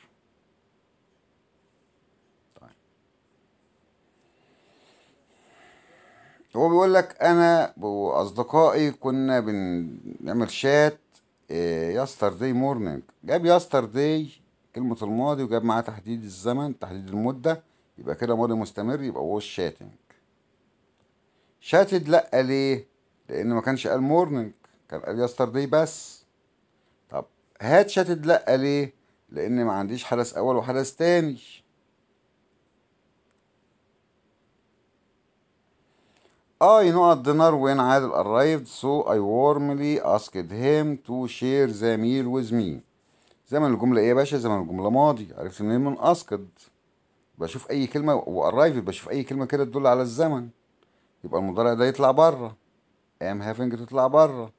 هو بيقول لك انا واصدقائي كنا بنعمل شات يسترداي آه، مورنينج جاب يسترداي كلمة الماضي وجاب معاه تحديد الزمن تحديد المدة يبقى كده ماضي مستمر يبقى هو شاتنج شاتد لأ ليه؟ لأن ما كانش قال مورنينج كان قال يسترداي بس طب هات شاتد لأ ليه؟ لأن ما عنديش حدث أول وحدث تاني I آه، know at dinner when Adel arrived, so I warmly asked him to share the meal with me. زمن الجملة إيه يا باشا؟ زمن الجملة ماضي، عرفت منين؟ من أسقط. بشوف أي كلمة وأرايفد بشوف أي كلمة كده تدل على الزمن. يبقى المضارع ده يطلع بره. أم هافنج تطلع بره.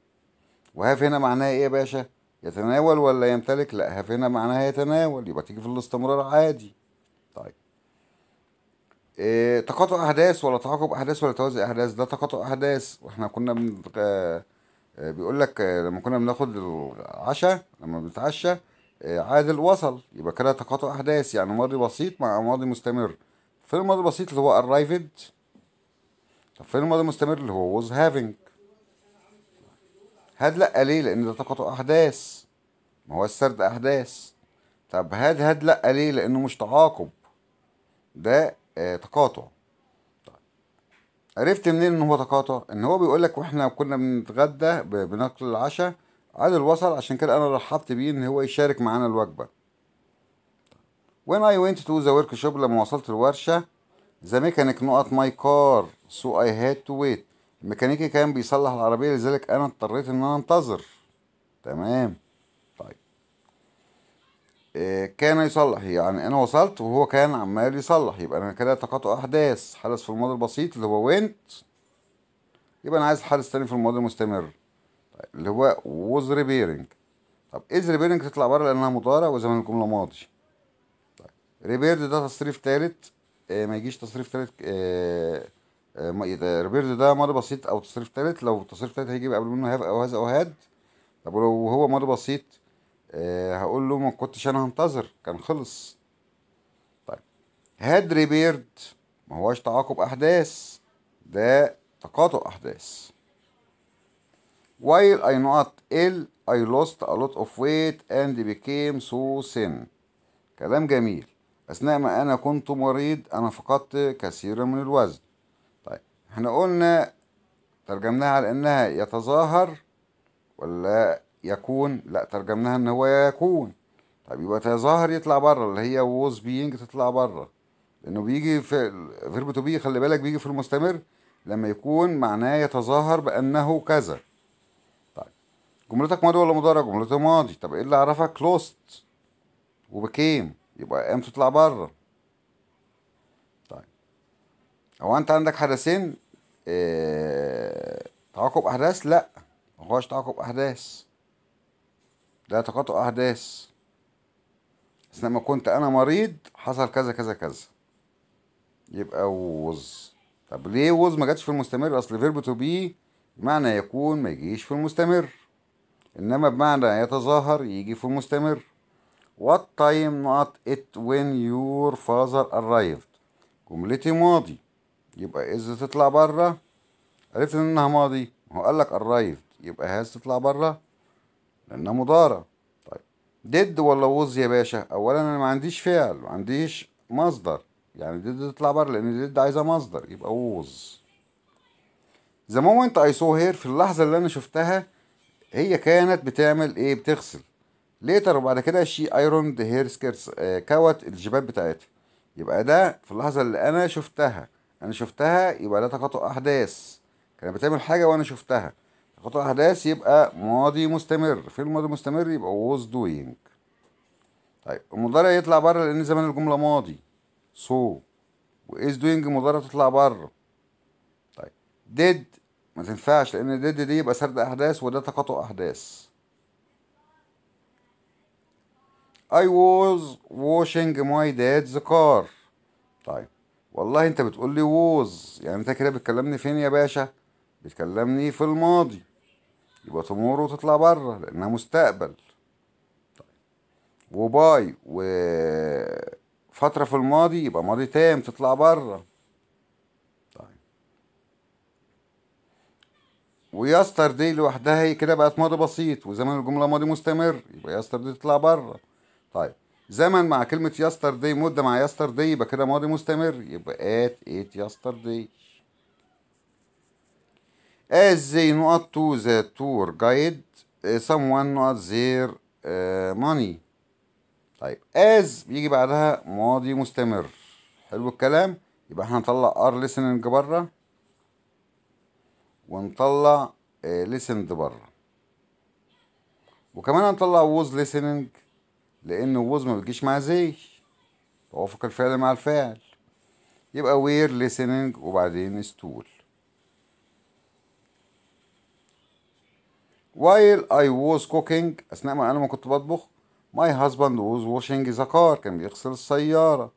وهاف هنا معناها إيه يا باشا؟ يتناول ولا يمتلك؟ لا هاف هنا معناها يتناول، يبقى تيجي في الاستمرار عادي. طيب. إيه تقاطع احداث ولا تعاقب احداث ولا توازي احداث ده تقاطع احداث واحنا كنا بن... آه، آه، بيقول لك آه، لما كنا بناخد العشاء لما بنتعشى عادل وصل يبقى كده تقاطع احداث يعني ماضي بسيط مع ماضي مستمر فين الماضي البسيط اللي هو arrived طب فين الماضي المستمر اللي هو was having هاد لأ ليه لأن ده تقاطع أحداث ما هو السرد أحداث طب هاد هاد لأ ليه لأنه مش تعاقب ده آه، تقاطع طيب. عرفت منين ان هو تقاطع ان هو بيقول لك واحنا كنا بنتغدى بناكل العشاء عادل وصل عشان كده انا رحبت بيه ان هو يشارك معانا الوجبه when I went to the workshop لما وصلت الورشه the mechanic نقط my car so I had to wait الميكانيكي كان بيصلح العربيه لذلك انا اضطريت ان انا انتظر تمام آه، كان يصلح يعني انا وصلت وهو كان عمال يصلح يبقى انا كده تقاطع احداث حدث في الماضي البسيط اللي هو وينت يبقى انا عايز حدث تاني في الماضي المستمر اللي هو ووز ريبيرنج طب از ريبيرنج تطلع بره لانها مضارع وزمن الجمله ماضي طيب ريبيرد ده تصريف تالت آه ما يجيش تصريف تالت آه آه ده ماضي بسيط او تصريف تالت لو تصريف تالت هيجي قبل منه هاف او هاز او هاد طب لو هو ماضي بسيط آه، هقول له ما كنتش انا هنتظر كان خلص طيب هاد ريبيرد ما هوش تعاقب احداث ده تقاطع احداث while I not ill I lost a lot of weight and became so thin كلام جميل أثناء ما أنا كنت مريض أنا فقدت كثيرا من الوزن طيب احنا قلنا ترجمناها على إنها يتظاهر ولا يكون لا ترجمناها ان هو يكون طب يبقى تظاهر يطلع بره اللي هي ووز بينج تطلع بره لانه بيجي في فيرب تو بي خلي بالك بيجي في المستمر لما يكون معناه يتظاهر بانه كذا طيب جملتك ماضي ولا مضارع جملتك ماضي طب ايه اللي عرفك لوست وبكيم يبقى قام تطلع بره طيب هو انت عندك حدثين اه... تعاقب احداث لا ما هوش تعاقب احداث ده تقاطع أحداث أثناء ما كنت أنا مريض حصل كذا كذا كذا يبقى ووز طب ليه ووز ما جاتش في المستمر أصل فيرب تو بي بمعنى يكون ما يجيش في المستمر إنما بمعنى يتظاهر يجي في المستمر What time not it when your father ارايفد جملتي ماضي يبقى إذا تطلع بره عرفت إنها ماضي هو قالك ارايفد يبقى هاز تطلع بره لأنها مضارع طيب ديد ولا وز يا باشا أولا أنا ما عنديش فعل ما عنديش مصدر يعني ديد تطلع بره لأن ديد عايزة مصدر يبقى وز ذا مومنت أي سو هير في اللحظة اللي أنا شفتها هي كانت بتعمل إيه بتغسل ليتر وبعد كده شي ايروند هير سكيرس كوت الجباب بتاعتها يبقى ده في اللحظة اللي أنا شفتها أنا شفتها يبقى ده تقاطع أحداث كانت بتعمل حاجة وأنا شفتها خطأ أحداث يبقى ماضي مستمر في الماضي مستمر يبقى was doing طيب المضارع يطلع بره لأن زمن الجملة ماضي so و is doing المضارع تطلع بره طيب did ما تنفعش لأن did دي يبقى سرد أحداث وده تقاطع أحداث I was washing my dad's car طيب والله انت بتقول لي was يعني انت كده بتكلمني فين يا باشا بتكلمني في الماضي يبقى تمور وتطلع بره لانها مستقبل وباي وفترة في الماضي يبقى ماضي تام تطلع بره ويستر دي لوحدها هي كده بقت ماضي بسيط وزمن الجمله ماضي مستمر يبقى يستر دي تطلع بره طيب زمن مع كلمه يستر دي مده مع يستر دي يبقى كده ماضي مستمر يبقى ات ات يستر دي As they not to the tour guide, someone not their money. طيب as بيجي بعدها ماضي مستمر حلو الكلام يبقى احنا نطلع ار listening بره ونطلع listened بره وكمان هنطلع was listening لان was ما بيجيش مع زي توافق الفعل مع الفاعل يبقى were listening وبعدين stool while I was cooking أثناء ما أنا ما كنت بطبخ my husband was washing the car كان بيغسل السيارة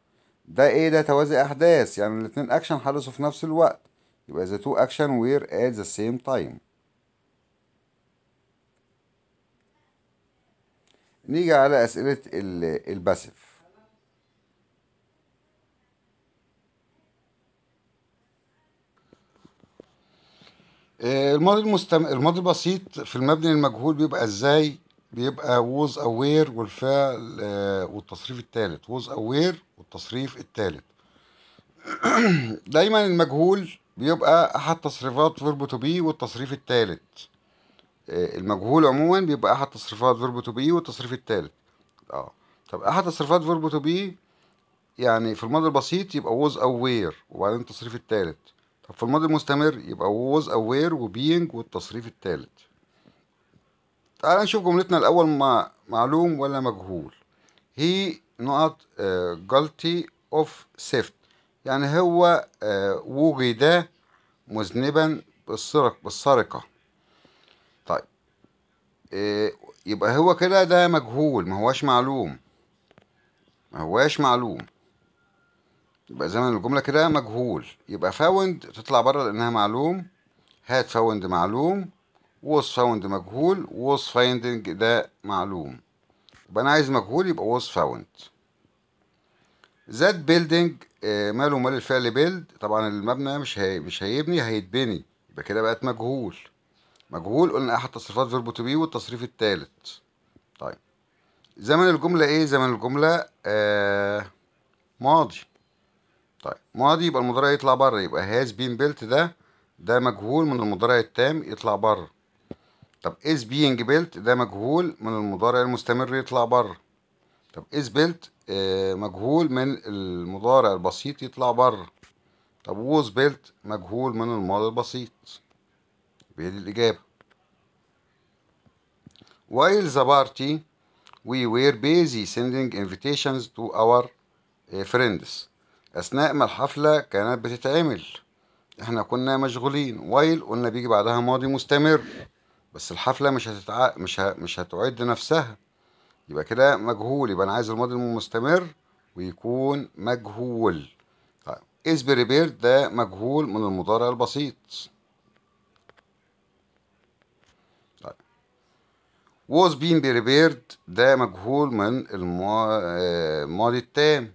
ده إيه ده توازي أحداث يعني الاتنين أكشن حدثوا في نفس الوقت يبقى the two action were at the same time نيجي على أسئلة الباسف آه، الماضي المستم... الماضي البسيط في المبني المجهول بيبقى ازاي بيبقى ووز اوير والفعل آه، والتصريف الثالث ووز اوير والتصريف الثالث دايما المجهول بيبقى احد تصريفات فيرب تو بي والتصريف الثالث آه، المجهول عموما بيبقى احد تصريفات فيرب تو بي والتصريف الثالث اه طب احد تصريفات فيرب تو بي يعني في الماضي البسيط يبقى ووز اوير وبعدين التصريف الثالث طب في الماضي المستمر يبقى was aware وbeing والتصريف الثالث تعال نشوف جملتنا الأول مع معلوم ولا مجهول هي آه، نقط guilty of theft يعني هو آه، وجد مذنبا بالسرق بالسرقة طيب آه، يبقى هو كده ده مجهول ما هوش معلوم ما هوش معلوم يبقى زمن الجملة كده مجهول يبقى فاوند تطلع بره لأنها معلوم هات فاوند معلوم وص فاوند مجهول وص فايندنج ده معلوم يبقى أنا عايز مجهول يبقى وص فاوند زاد بيلدنج ماله مال الفعل بيلد طبعا المبنى مش هي مش هيبني هيتبني يبقى كده بقت مجهول مجهول قلنا أحد تصريفات فيربو تو بي والتصريف التالت طيب زمن الجملة إيه؟ زمن الجملة آه ماضي ماضي يبقى المضارع يطلع بره يبقى هاز بين بيلت ده ده مجهول من المضارع التام يطلع بره طب از بينج بيلت ده مجهول من المضارع المستمر يطلع بره طب از بيلت آه، مجهول من المضارع البسيط يطلع بره طب ووز بيلت مجهول من الماضي البسيط هي دي الإجابة while the party we were busy sending invitations to our آه، friends أثناء ما الحفلة كانت بتتعمل احنا كنا مشغولين وايل قلنا بيجي بعدها ماضي مستمر بس الحفلة مش هتتع... مش ه... مش هتعد نفسها يبقى كده مجهول يبقى أنا عايز الماضي المستمر ويكون مجهول طيب is prepared ده مجهول من المضارع البسيط طيب بين being prepared ده مجهول من آه، الماضي التام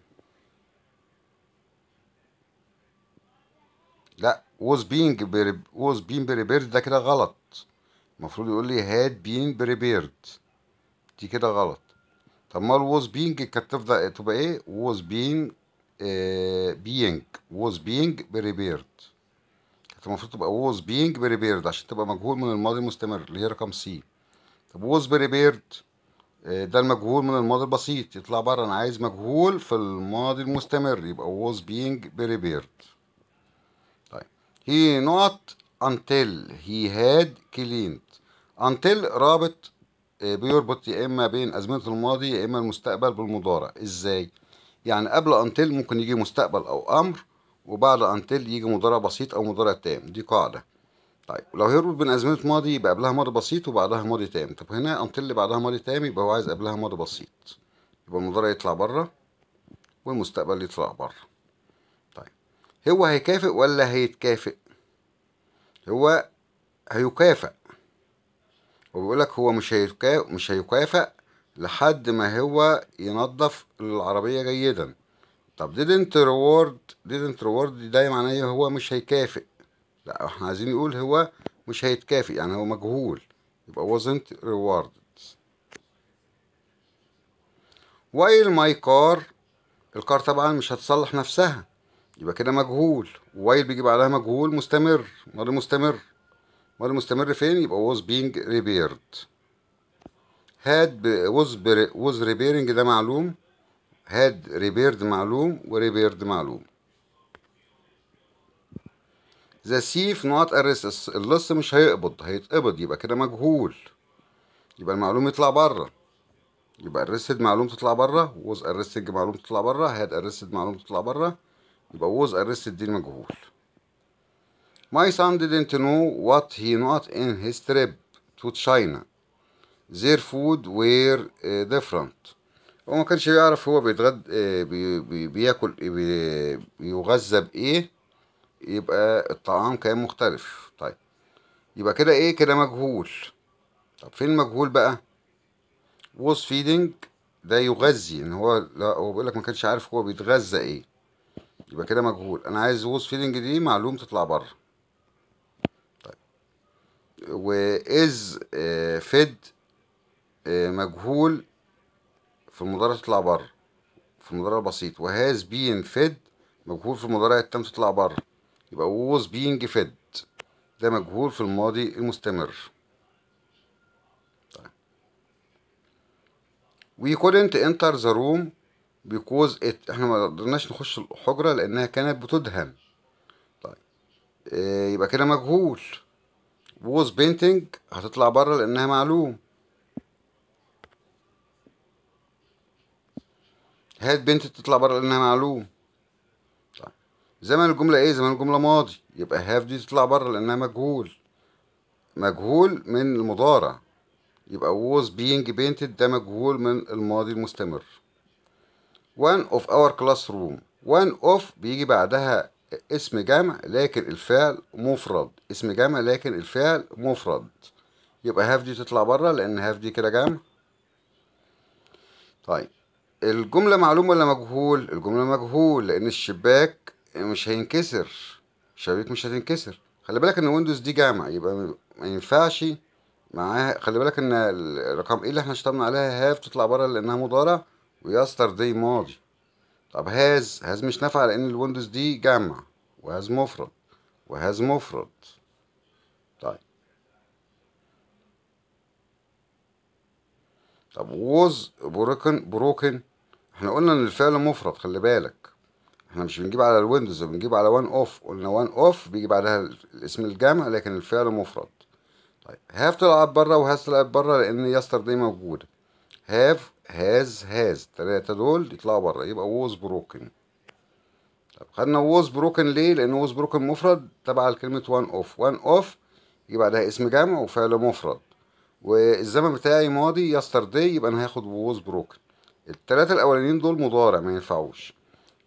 لا was being was being prepared ده كده غلط المفروض يقول لي had been prepared دي كده غلط طب ما was being كانت تفضل تبقى ايه was being uh, being was being prepared كانت المفروض تبقى was being prepared عشان تبقى مجهول من الماضي المستمر اللي هي رقم سي طب was prepared آه، ده المجهول من الماضي البسيط يطلع بره انا عايز مجهول في الماضي المستمر يبقى was being prepared هي نوت until هي هاد cleaned until رابط آه، بيربط يا اما بين ازمنه الماضي يا اما المستقبل بالمضارع ازاي يعني قبل انتل ممكن يجي مستقبل او امر وبعد انتل يجي مضارع بسيط او مضارع تام دي قاعده طيب لو هيربط بين ازمنه ماضي يبقى قبلها ماضي بسيط وبعدها ماضي تام طب هنا انتل اللي بعدها ماضي تام يبقى هو عايز قبلها ماضي بسيط يبقى المضارع يطلع بره والمستقبل يطلع بره هو هيكافئ ولا هيتكافئ هو هيكافئ وبيقولك هو مش هيكافئ مش هيكافئ لحد ما هو ينظف العربية جيدا طب didn't reward didn't reward ده معناه هو مش هيكافئ لا احنا عايزين نقول هو مش هيتكافئ يعني هو مجهول يبقى wasn't rewarded while my car الكار طبعا مش هتصلح نفسها يبقى كده مجهول وايل بيجي بعدها مجهول مستمر ماضي مستمر ماضي مستمر فين يبقى was being repaired had was was repairing ده معلوم had repaired معلوم وريبيرد معلوم the thief not arrested اللص مش هيقبض هيتقبض يبقى كده مجهول يبقى المعلوم يطلع بره يبقى arrested معلوم تطلع بره was arrested معلوم تطلع بره had arrested معلوم تطلع بره يبقى was arrested دي المجهول My son didn't know what he not in his trip to China their food were uh, different هو ما كانش يعرف هو بيتغد آه، بي... بي... بياكل بي... بيغذى بايه يبقى الطعام كان مختلف طيب يبقى كده ايه كده مجهول طب فين المجهول بقى was feeding ده يغذي ان هو لا هو بيقول لك ما كانش عارف هو بيتغذى ايه يبقى كده مجهول انا عايز ووز فيلنج دي معلوم تطلع بره طيب واز آه، فيد آه، مجهول في المضارع تطلع بره في المضارع البسيط وهاز بين فيد مجهول في المضارع التام تطلع بره يبقى ووز بينج فيد ده مجهول في الماضي المستمر طيب. We couldn't enter the room بيكوز ات احنا ما قدرناش نخش الحجره لانها كانت بتدهن طيب اه يبقى كده مجهول ووز بينتنج هتطلع بره لانها معلوم هات بنت تطلع بره لانها معلوم طيب. زمن الجمله ايه زمن الجمله ماضي يبقى هاف دي تطلع بره لانها مجهول مجهول من المضارع يبقى was being painted ده مجهول من الماضي المستمر one of our classroom one of بيجي بعدها اسم جمع لكن الفعل مفرد اسم جمع لكن الفعل مفرد يبقى هاف دي تطلع بره لان هاف دي كده جمع طيب الجملة معلومه ولا مجهول؟ الجملة مجهول لأن الشباك مش هينكسر الشبابيك مش هتنكسر خلي بالك إن ويندوز دي جامع يبقى ما ينفعش معاها خلي بالك إن الرقم إيه اللي إحنا شطبنا عليها هاف تطلع بره لأنها مضارع ويسترداي ماضي طب هاز هاز مش نافع لان الويندوز دي جمع وهاز مفرد وهاز مفرد طيب طب ووز بروكن بروكن احنا قلنا ان الفعل مفرد خلي بالك احنا مش بنجيب على الويندوز بنجيب على وان اوف قلنا وان اوف بيجي بعدها الاسم الجمع لكن الفعل مفرد طيب هاف تلعب بره وهاز تلعب بره لان يستر دي موجوده هاف هاز هاز التلاتة دول يطلعوا بره يبقى ووز بروكن طب خدنا ووز بروكن ليه؟ لأن ووز بروكن مفرد تبع لكلمة وان اوف وان اوف يجي بعدها اسم جمع وفعل مفرد والزمن بتاعي ماضي يسترداي يبقى أنا هاخد ووز بروكن التلاتة الأولانيين دول مضارع ما ينفعوش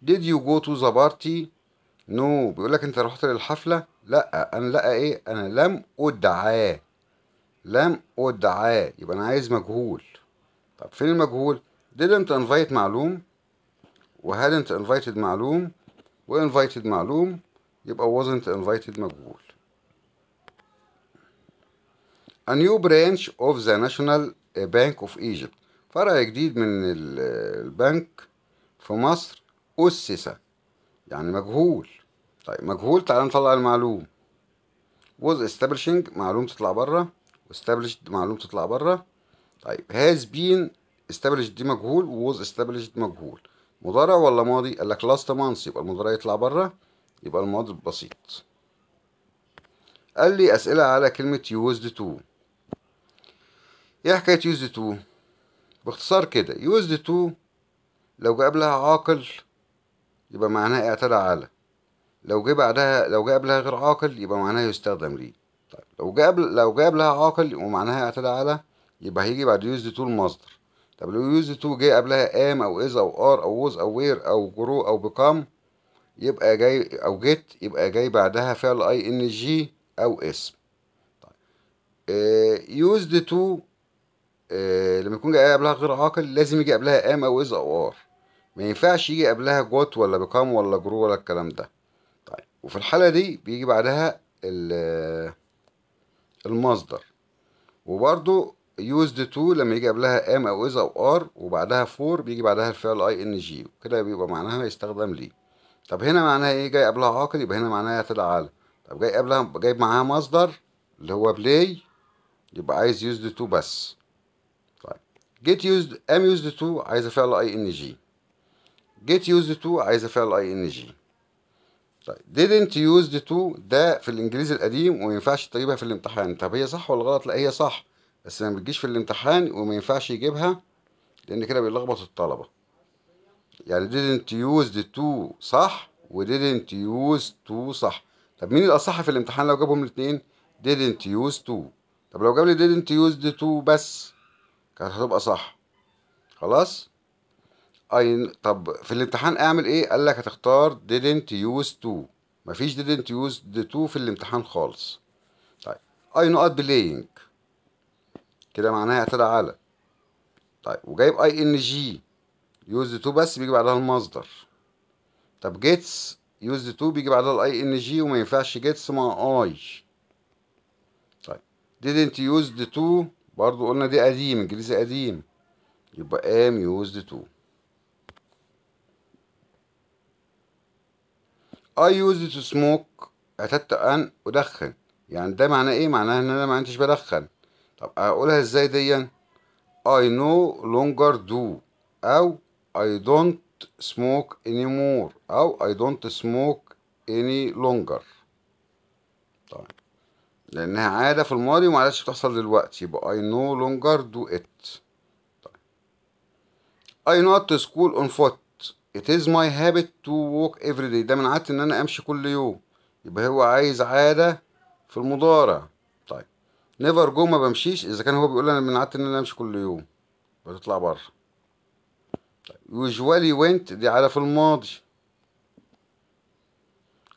did you go to the party نو no. بيقول لك أنت رحت للحفلة لأ أنا لأ إيه؟ أنا لم ادعاه لم ادعاه يبقى أنا عايز مجهول طب فين المجهول didn't invite معلوم و hadn't invited معلوم و invited معلوم يبقى wasn't invited مجهول a new branch of the national bank of Egypt فرع جديد من البنك في مصر أسس يعني مجهول طيب مجهول تعال نطلع المعلوم was establishing معلوم تطلع بره established معلوم تطلع بره طيب هاز بين استابلشد دي مجهول ووز استابلشد مجهول مضارع ولا ماضي قال لك لاست مانس يبقى المضارع يطلع بره يبقى الماضي بسيط قال لي اسئله على كلمه يوزد تو ايه حكايه يوزد تو باختصار كده يوزد تو لو جه طيب، قبلها عاقل يبقى معناها اعتدى على لو جه بعدها لو جه قبلها غير عاقل يبقى معناها يستخدم ليه طيب لو جاب لو جه قبلها عاقل يبقى معناها اعتدى على يبقى هيجي بعد يوز تو المصدر طب لو يوز تو جه قبلها ام او از او ار او ووز او وير او جرو او بكم يبقى جاي او جيت يبقى جاي بعدها فعل اي ان جي او اسم طيب آه، يوزد تو آه، لما يكون جاي قبلها غير عاقل لازم يجي قبلها ام او از او ار ما ينفعش يجي قبلها جوت ولا بكم ولا جرو ولا الكلام ده طيب وفي الحاله دي بيجي بعدها آه، المصدر وبرضو used to لما يجي قبلها am او is او ار وبعدها for بيجي بعدها الفعل اي ان جي وكده بيبقى معناها يستخدم لي طب هنا معناها ايه جاي قبلها عاقل يبقى هنا معناها على طب جاي قبلها جايب معاها مصدر اللي هو play يبقى عايز used to بس طيب get used am used to عايزه فعل اي ان جي get used to عايزه فعل اي ان جي طيب didn't used to ده في الانجليزي القديم وما ينفعش تجيبها في الامتحان طب هي صح ولا غلط لا هي صح بس ما بتجيش في الامتحان وما ينفعش يجيبها لان كده بيلخبط الطلبه يعني didn't use the two صح و didn't use two صح طب مين الاصح في الامتحان لو جابهم الاثنين didn't use two طب لو جاب لي didn't use the two بس كانت هتبقى صح خلاص اي طب في الامتحان اعمل ايه قال لك هتختار didn't use two مفيش didn't use the two في الامتحان خالص طيب اي نقط بلاينج كده معناها اعتدى على طيب وجايب اي ان جي يوز تو بس بيجي بعدها المصدر طب جيتس يوز تو بيجي بعدها الاي ان جي وما ينفعش جيتس مع اي طيب didn't used to برضو قلنا دي قديم انجليزي قديم يبقى ام يوزد تو I used to smoke اعتدت ان ادخن يعني ده معناه ايه معناه ان انا ما عنديش بدخن طب اقولها ازاي ديا I no longer do او I don't smoke anymore او I don't smoke any longer طيب لانها عادة في الماضي ومعلش بتحصل دلوقتي يبقى I no longer do it طيب I not to school on foot It is my habit to walk every day ده من عادتي ان انا امشي كل يوم يبقى هو عايز عادة في المضارع نيفر جو ما بمشيش اذا كان هو بيقول انا من عادتي ان انا امشي كل يوم بتطلع بره يوجوالي وينت دي على في الماضي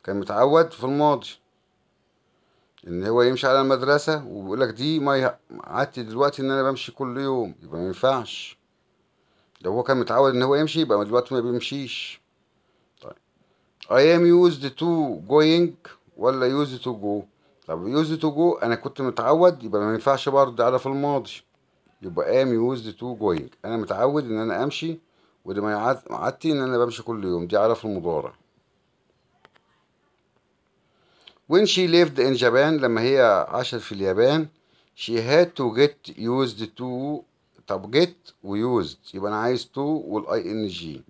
كان متعود في الماضي ان هو يمشي على المدرسه وبيقول لك دي ما عادتي دلوقتي ان انا بمشي كل يوم يبقى ما ينفعش لو هو كان متعود ان هو يمشي يبقى دلوقتي ما بيمشيش طيب I am used to going ولا used to go لو يوز تو جو انا كنت متعود يبقى ما ينفعش برد على في الماضي يبقى ام يوز تو جوينج انا متعود ان انا امشي ودي ما عادتي ان انا بمشي كل يوم دي على في المضارع when she lived in Japan لما هي عاشت في اليابان she had to get used to طب get ويوزد يبقى انا عايز to والاي ان جي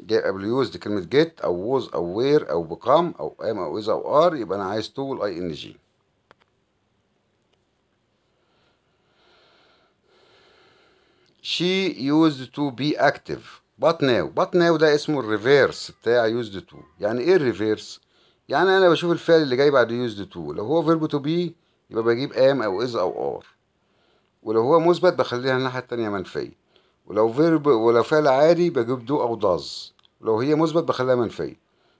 قبل يوزد كلمة جيت أو ووز أو وير أو بقام أو أم أو is أو آر يبقى أنا عايز أي إن جي شي يوزد تو بي اكتف بات ناو بات ناو ده اسمه الريفيرس بتاع يوزد تو يعني ايه الريفيرس يعني انا بشوف الفعل اللي جاي بعد يوزد تو لو هو فيرب تو بي يبقى بجيب أم او is او آر ولو هو مثبت بخليها الناحية التانية منفية ولو فيرب ولو فعل عادي بجيب دو او داز لو هي مثبت بخليها منفيه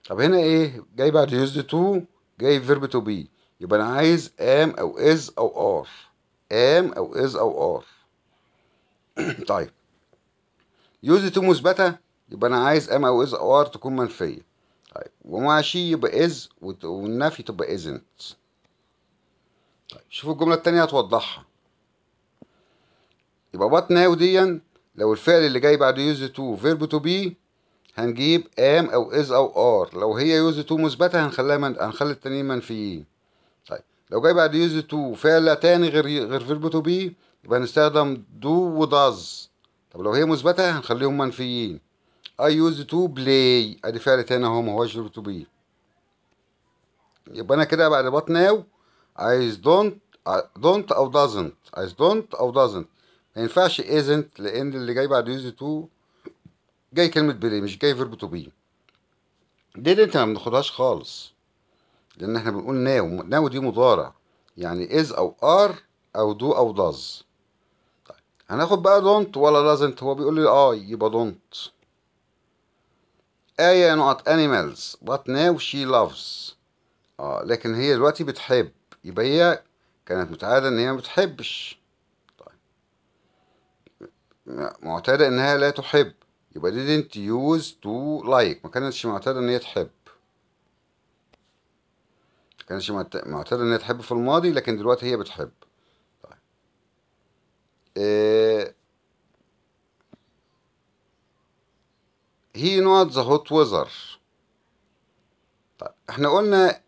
طب هنا ايه جاي بعد يوزد تو جاي فيرب تو بي يبقى انا عايز ام او از او ار ام او از او ار طيب يوزد تو مثبته يبقى انا عايز ام او از او ار تكون منفيه طيب ومع شي يبقى از والنفي تبقى ازنت طيب شوفوا الجمله التانيه هتوضحها يبقى وات ناو ديا لو الفعل اللي جاي بعد يوز تو فيرب تو بي هنجيب ام او از او ار لو هي يوز تو مثبته هنخليها من... هنخلي التانيين منفيين طيب لو جاي بعد يوز تو فعل تاني غير غير فيرب تو بي يبقى هنستخدم دو وداز طب لو هي مثبته هنخليهم منفيين اي يوز تو بلاي ادي فعل تاني اهو ما هوش تو بي يبقى انا كده بعد بط ناو عايز دونت دونت او دازنت عايز دونت او دازنت ما ينفعش isn't لان اللي جاي بعد يوز تو جاي كلمة بلي مش جاي فيرب تو بي didn't ما بناخدهاش خالص لان احنا بنقول ناو ناو دي مضارع يعني از او ار او دو او داز طيب هناخد بقى دونت ولا doesn't هو بيقول لي اه يبقى دونت آية نقط animals but now she loves اه لكن هي دلوقتي بتحب يبقى هي كانت متعادة ان هي ما بتحبش معتاده انها لا تحب يبقى didn't use to like ما كانتش معتاده ان هي تحب ما كانتش معتاده ان هي تحب في الماضي لكن دلوقتي هي بتحب طيب هي نوت ذا هوت ويزر طيب احنا قلنا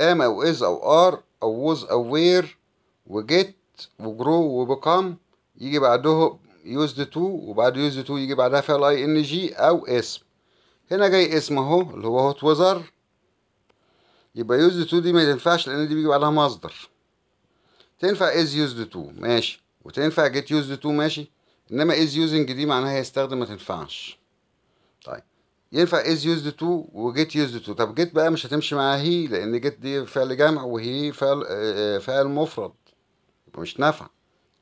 ام او is او ار او was او وير وجت وجرو وبقام يجي بعده يوزد تو وبعد يوزد تو يجي بعدها فعل اي ان جي او اسم هنا جاي اسم اهو اللي هو هوت وزر يبقى يوزد تو دي ما تنفعش لان دي بيجي بعدها مصدر تنفع از يوزد تو ماشي وتنفع جيت يوزد تو ماشي انما از يوزنج دي معناها يستخدم ما تنفعش طيب ينفع از يوزد تو وجيت يوزد تو طب جيت بقى مش هتمشي مع هي لان جيت دي فعل جمع وهي فعل آه، آه، فعل مفرد يبقى مش نافع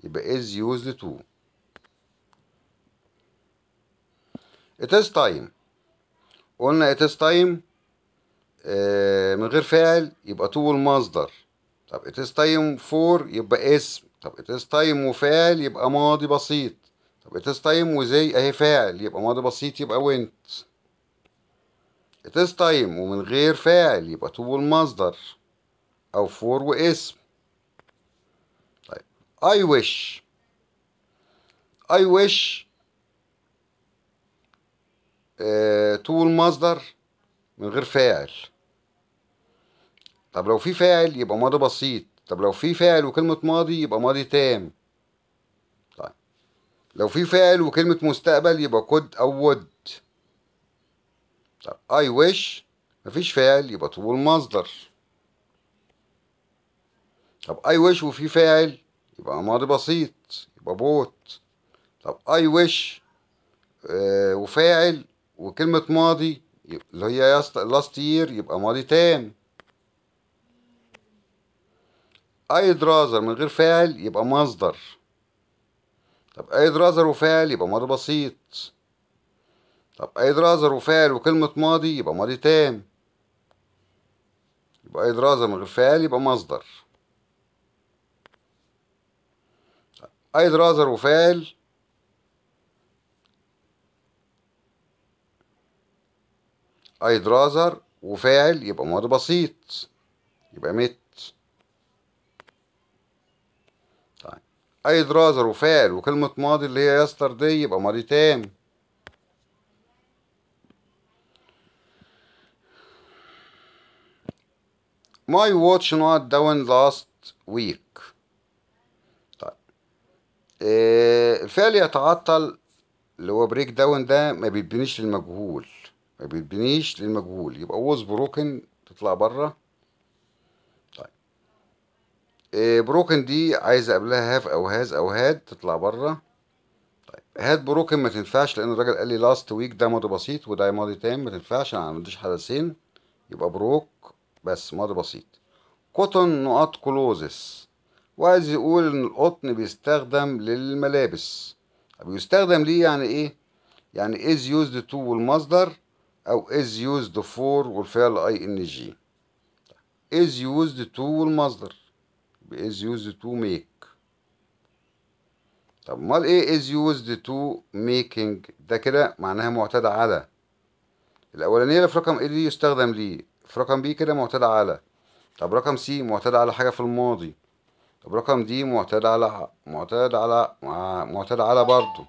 يبقى is used to it is time قلنا it is time آه من غير فاعل يبقى to المصدر طب it is time for يبقى اسم طب it is time وفاعل يبقى ماضي بسيط طب it is time وزي اهي فاعل يبقى ماضي بسيط يبقى went it is time ومن غير فاعل يبقى to المصدر او فور واسم I wish I wish آه، طول مصدر من غير فاعل طب لو في فاعل يبقى ماضي بسيط طب لو في فاعل وكلمة ماضي يبقى ماضي تام طيب لو في فاعل وكلمة مستقبل يبقى كود أو ود طب I wish مفيش فاعل يبقى طول مصدر طب I wish وفي فاعل يبقى ماضي بسيط يبقى بوت طب اي وش آه وفاعل وكلمة ماضي اللي هي لاست يير يبقى ماضي تام اي درازر من غير فاعل يبقى مصدر طب اي درازر وفاعل يبقى ماضي بسيط طب اي درازر وفاعل وكلمة ماضي يبقى ماضي تام يبقى اي درازر من غير فاعل يبقى مصدر I'd rather وفعل ايد رازر وفاعل يبقى مواد بسيط يبقى مت طيب I'd rather وفاعل وكلمة ماضي اللي هي يستر دي يبقى ماضي تام My watch not down last week آه، الفعل يتعطل اللي هو بريك داون ده ما بيتبنيش للمجهول ما بيتبنيش للمجهول يبقى ووز بروكن تطلع بره طيب بروكن آه، دي عايزه قبلها هاف او هاز او هاد تطلع بره طيب هاد بروكن ما تنفعش لان الراجل قال لي لاست ويك ده ماضي بسيط وده ماضي تام ما تنفعش انا ما عنديش حدثين يبقى بروك بس ماضي بسيط كوتون نقاط كلوزس وعايز يقول ان القطن بيستخدم للملابس بيستخدم ليه يعني ايه يعني is used to والمصدر او is used for والفعل اي ان جي is used to والمصدر is used to make طب امال ايه is used to making ده كده معناها معتدى على الاولانيه اللي في رقم ايه دي يستخدم ليه في رقم بي كده معتدى على طب رقم سي معتدى على حاجه في الماضي طب رقم دي معتاد على معتاد على معتاد على برضه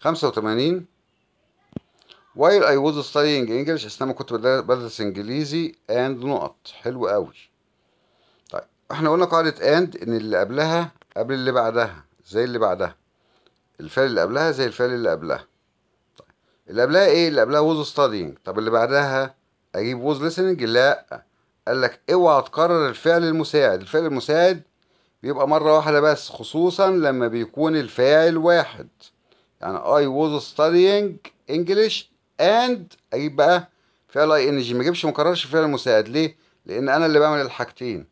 خمسة وتمانين while I was studying English أثناء ما كنت بدرس إنجليزي and نقط حلو أوي طيب احنا قلنا قاعدة and إن اللي قبلها قبل اللي بعدها زي اللي بعدها الفعل اللي قبلها زي الفعل اللي قبلها طيب اللي قبلها إيه؟ اللي قبلها was studying طب اللي بعدها أجيب was listening؟ لأ قال لك اوعى تكرر الفعل المساعد الفعل المساعد بيبقى مرة واحدة بس خصوصا لما بيكون الفاعل واحد يعني I was studying English and أجيب بقى فعل اي ان جي ما اجيبش مكررش الفعل المساعد ليه؟ لأن أنا اللي بعمل الحاجتين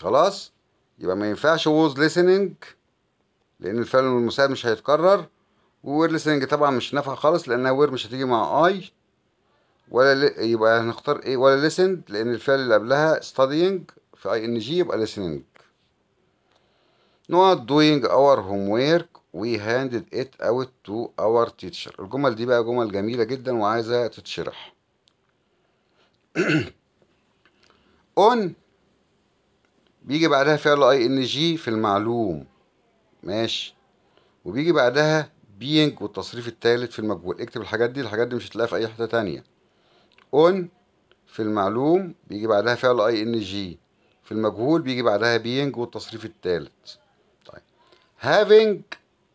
خلاص يبقى ما ينفعش was listening لأن الفعل المساعد مش هيتكرر were listening طبعا مش نافع خالص لأنها وير مش هتيجي مع I ولا ل... يبقى هنختار ايه ولا listened لان الفعل اللي قبلها studying في اي ان جي يبقى listening not doing our homework we handed it out to our teacher الجمل دي بقى جمل جميلة جدا وعايزة تتشرح on بيجي بعدها فعل اي ان جي في المعلوم ماشي وبيجي بعدها being والتصريف الثالث في المجهول اكتب الحاجات دي الحاجات دي مش هتلاقيها في اي حتة تانية اون في المعلوم بيجي بعدها فعل اي ان جي في المجهول بيجي بعدها بينج والتصريف الثالث طيب هافينج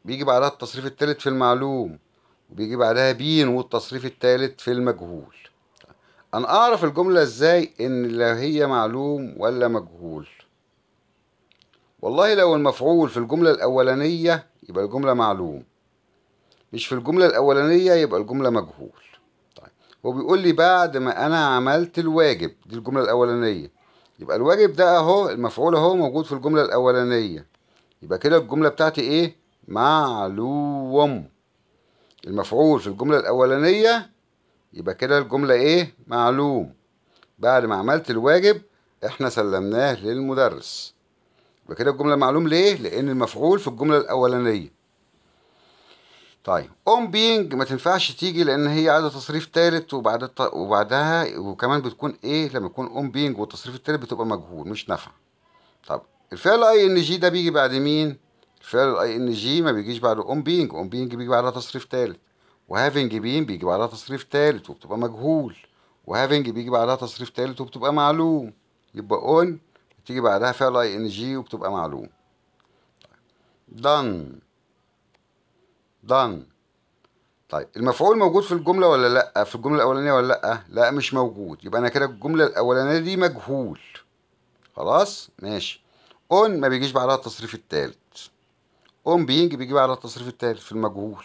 بيجي بعدها التصريف الثالث في المعلوم وبيجي بعدها بين والتصريف الثالث في المجهول طيب. انا اعرف الجملة ازاي ان لا هي معلوم ولا مجهول والله لو المفعول في الجملة الاولانية يبقى الجملة معلوم مش في الجملة الاولانية يبقى الجملة مجهول وبيقول لي بعد ما انا عملت الواجب دي الجمله الاولانيه يبقى الواجب ده اهو المفعول اهو موجود في الجمله الاولانيه يبقى كده الجمله بتاعتي ايه معلوم المفعول في الجمله الاولانيه يبقى كده الجمله ايه معلوم بعد ما عملت الواجب احنا سلمناه للمدرس يبقى كده الجمله معلوم ليه لان المفعول في الجمله الاولانيه طيب اون بينج ما تنفعش تيجي لان هي عايزه تصريف ثالث وبعد وبعدها وكمان بتكون ايه لما يكون اون بينج والتصريف الثالث بتبقى مجهول مش نافع طب الفعل اي ان جي ده بيجي بعد مين الفعل اي ان جي ما بيجيش بعد اون بينج اون بينج بيجي بعدها تصريف ثالث وهافينج بين بيجي بعدها تصريف ثالث وبتبقى مجهول وهافينج بيجي بعدها تصريف ثالث وبتبقى معلوم يبقى اون تيجي بعدها فعل اي ان جي وبتبقى معلوم دان طيب. دان طيب المفعول موجود في الجملة ولا لأ؟ في الجملة الأولانية ولا لأ؟ لأ مش موجود يبقى أنا كده الجملة الأولانية دي مجهول خلاص ماشي اون ما بيجيش بعدها التصريف التالت اون بينج بيجي بعدها التصريف التالت في المجهول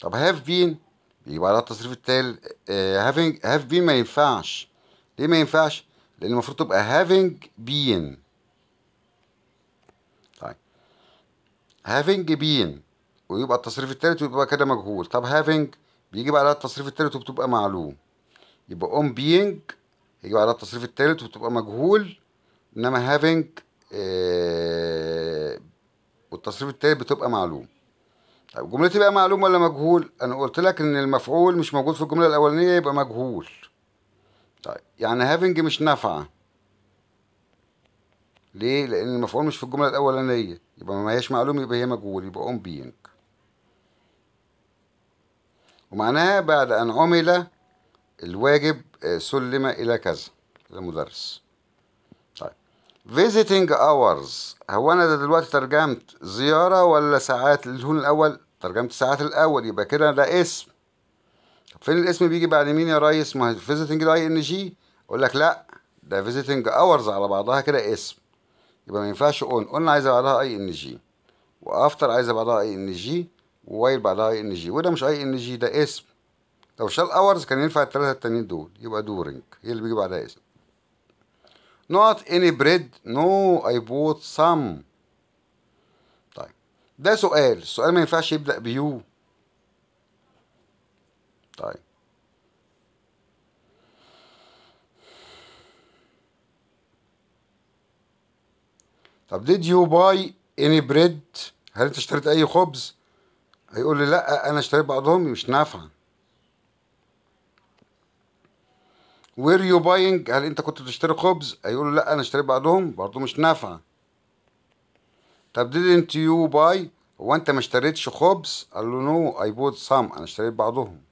طب هاف بين بيجي بعدها التصريف التالت هافينج هاف بين ما ينفعش ليه ما ينفعش؟ لأن المفروض تبقى هافينج بين طيب هافينج بين ويبقى التصريف التالت ويبقى كده مجهول طب having بيجي بعدها التصريف التالت وبتبقى معلوم يبقى on being يجي بعدها التصريف التالت وبتبقى مجهول انما having آه والتصريف التالت بتبقى معلوم طب جملتي بقى معلوم ولا مجهول انا قلت لك ان المفعول مش موجود في الجمله الاولانيه يبقى مجهول طيب يعني هافينج مش نافعه ليه لان المفعول مش في الجمله الاولانيه يبقى ما هياش معلوم يبقى هي مجهول يبقى اون بينج ومعناها بعد أن عمل الواجب آه، سلم إلى كذا للمدرس طيب visiting hours هو أنا ده دلوقتي ترجمت زيارة ولا ساعات الهون الأول ترجمت الساعات الأول يبقى كده ده اسم طب فين الاسم بيجي بعد مين يا ريس ما هي visiting ده ان جي أقول لك لأ ده visiting hours على بعضها كده اسم يبقى ما ينفعش اون اون عايزه بعدها اي ان جي وافتر عايزه بعدها اي ان جي وايل بعدها اي ان جي وده مش اي ان جي ده اسم لو شال اورز كان ينفع الثلاثه التانيين دول يبقى دورنج هي اللي بيجي بعدها اسم not any bread no I bought some طيب ده سؤال السؤال ما ينفعش يبدأ بيو طيب طب did you buy any bread هل انت اشتريت اي خبز هيقول لي لا انا اشتريت بعضهم مش نافعه وير يو باينج هل انت كنت بتشتري خبز هيقول له لا انا اشتريت بعضهم برضه مش نافعه طب didn't يو باي هو انت ما اشتريتش خبز قال له نو اي بوت سام انا اشتريت بعضهم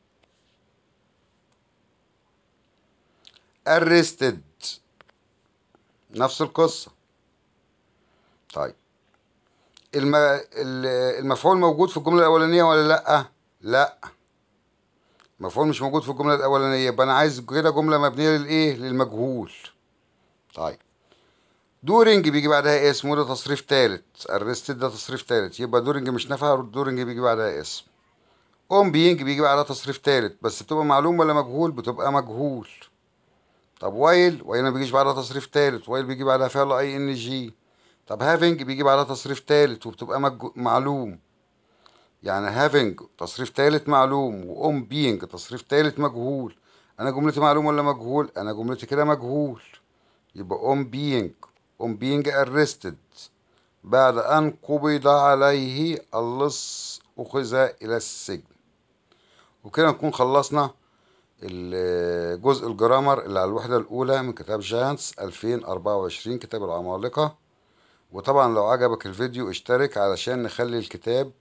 arrested نفس القصه طيب المفعول موجود في الجملة الأولانية ولا لأ؟ لأ المفعول مش موجود في الجملة الأولانية يبقى أنا عايز كده جملة مبنية للإيه؟ للمجهول طيب دورنج بيجي بعدها اسم وده تصريف تالت الريستد ده تصريف تالت يبقى دورنج مش نافع دورنج بيجي بعدها اسم اون بينج بيجي بعدها تصريف تالت بس بتبقى معلوم ولا مجهول بتبقى مجهول طب وايل وايل ما بيجيش بعدها تصريف تالت وايل بيجي بعدها فعل اي ان جي طب هافينج بيجي بعدها تصريف تالت وبتبقى مج... معلوم يعني هافينج تصريف تالت معلوم وام بينج تصريف تالت مجهول انا جملتي معلوم ولا مجهول انا جملتي كده مجهول يبقى ام بينج ام بينج ارستد بعد ان قبض عليه اللص اخذ الى السجن وكده نكون خلصنا الجزء الجرامر اللي على الوحدة الأولى من كتاب جانس 2024 كتاب العمالقة وطبعا لو عجبك الفيديو اشترك علشان نخلي الكتاب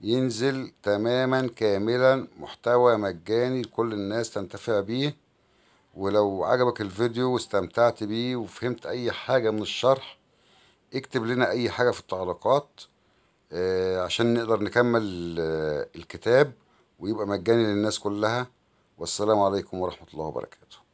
ينزل تماما كاملا محتوى مجاني لكل الناس تنتفع بيه ولو عجبك الفيديو واستمتعت بيه وفهمت اي حاجة من الشرح اكتب لنا اي حاجة في التعليقات آه، عشان نقدر نكمل آه، الكتاب ويبقى مجاني للناس كلها والسلام عليكم ورحمة الله وبركاته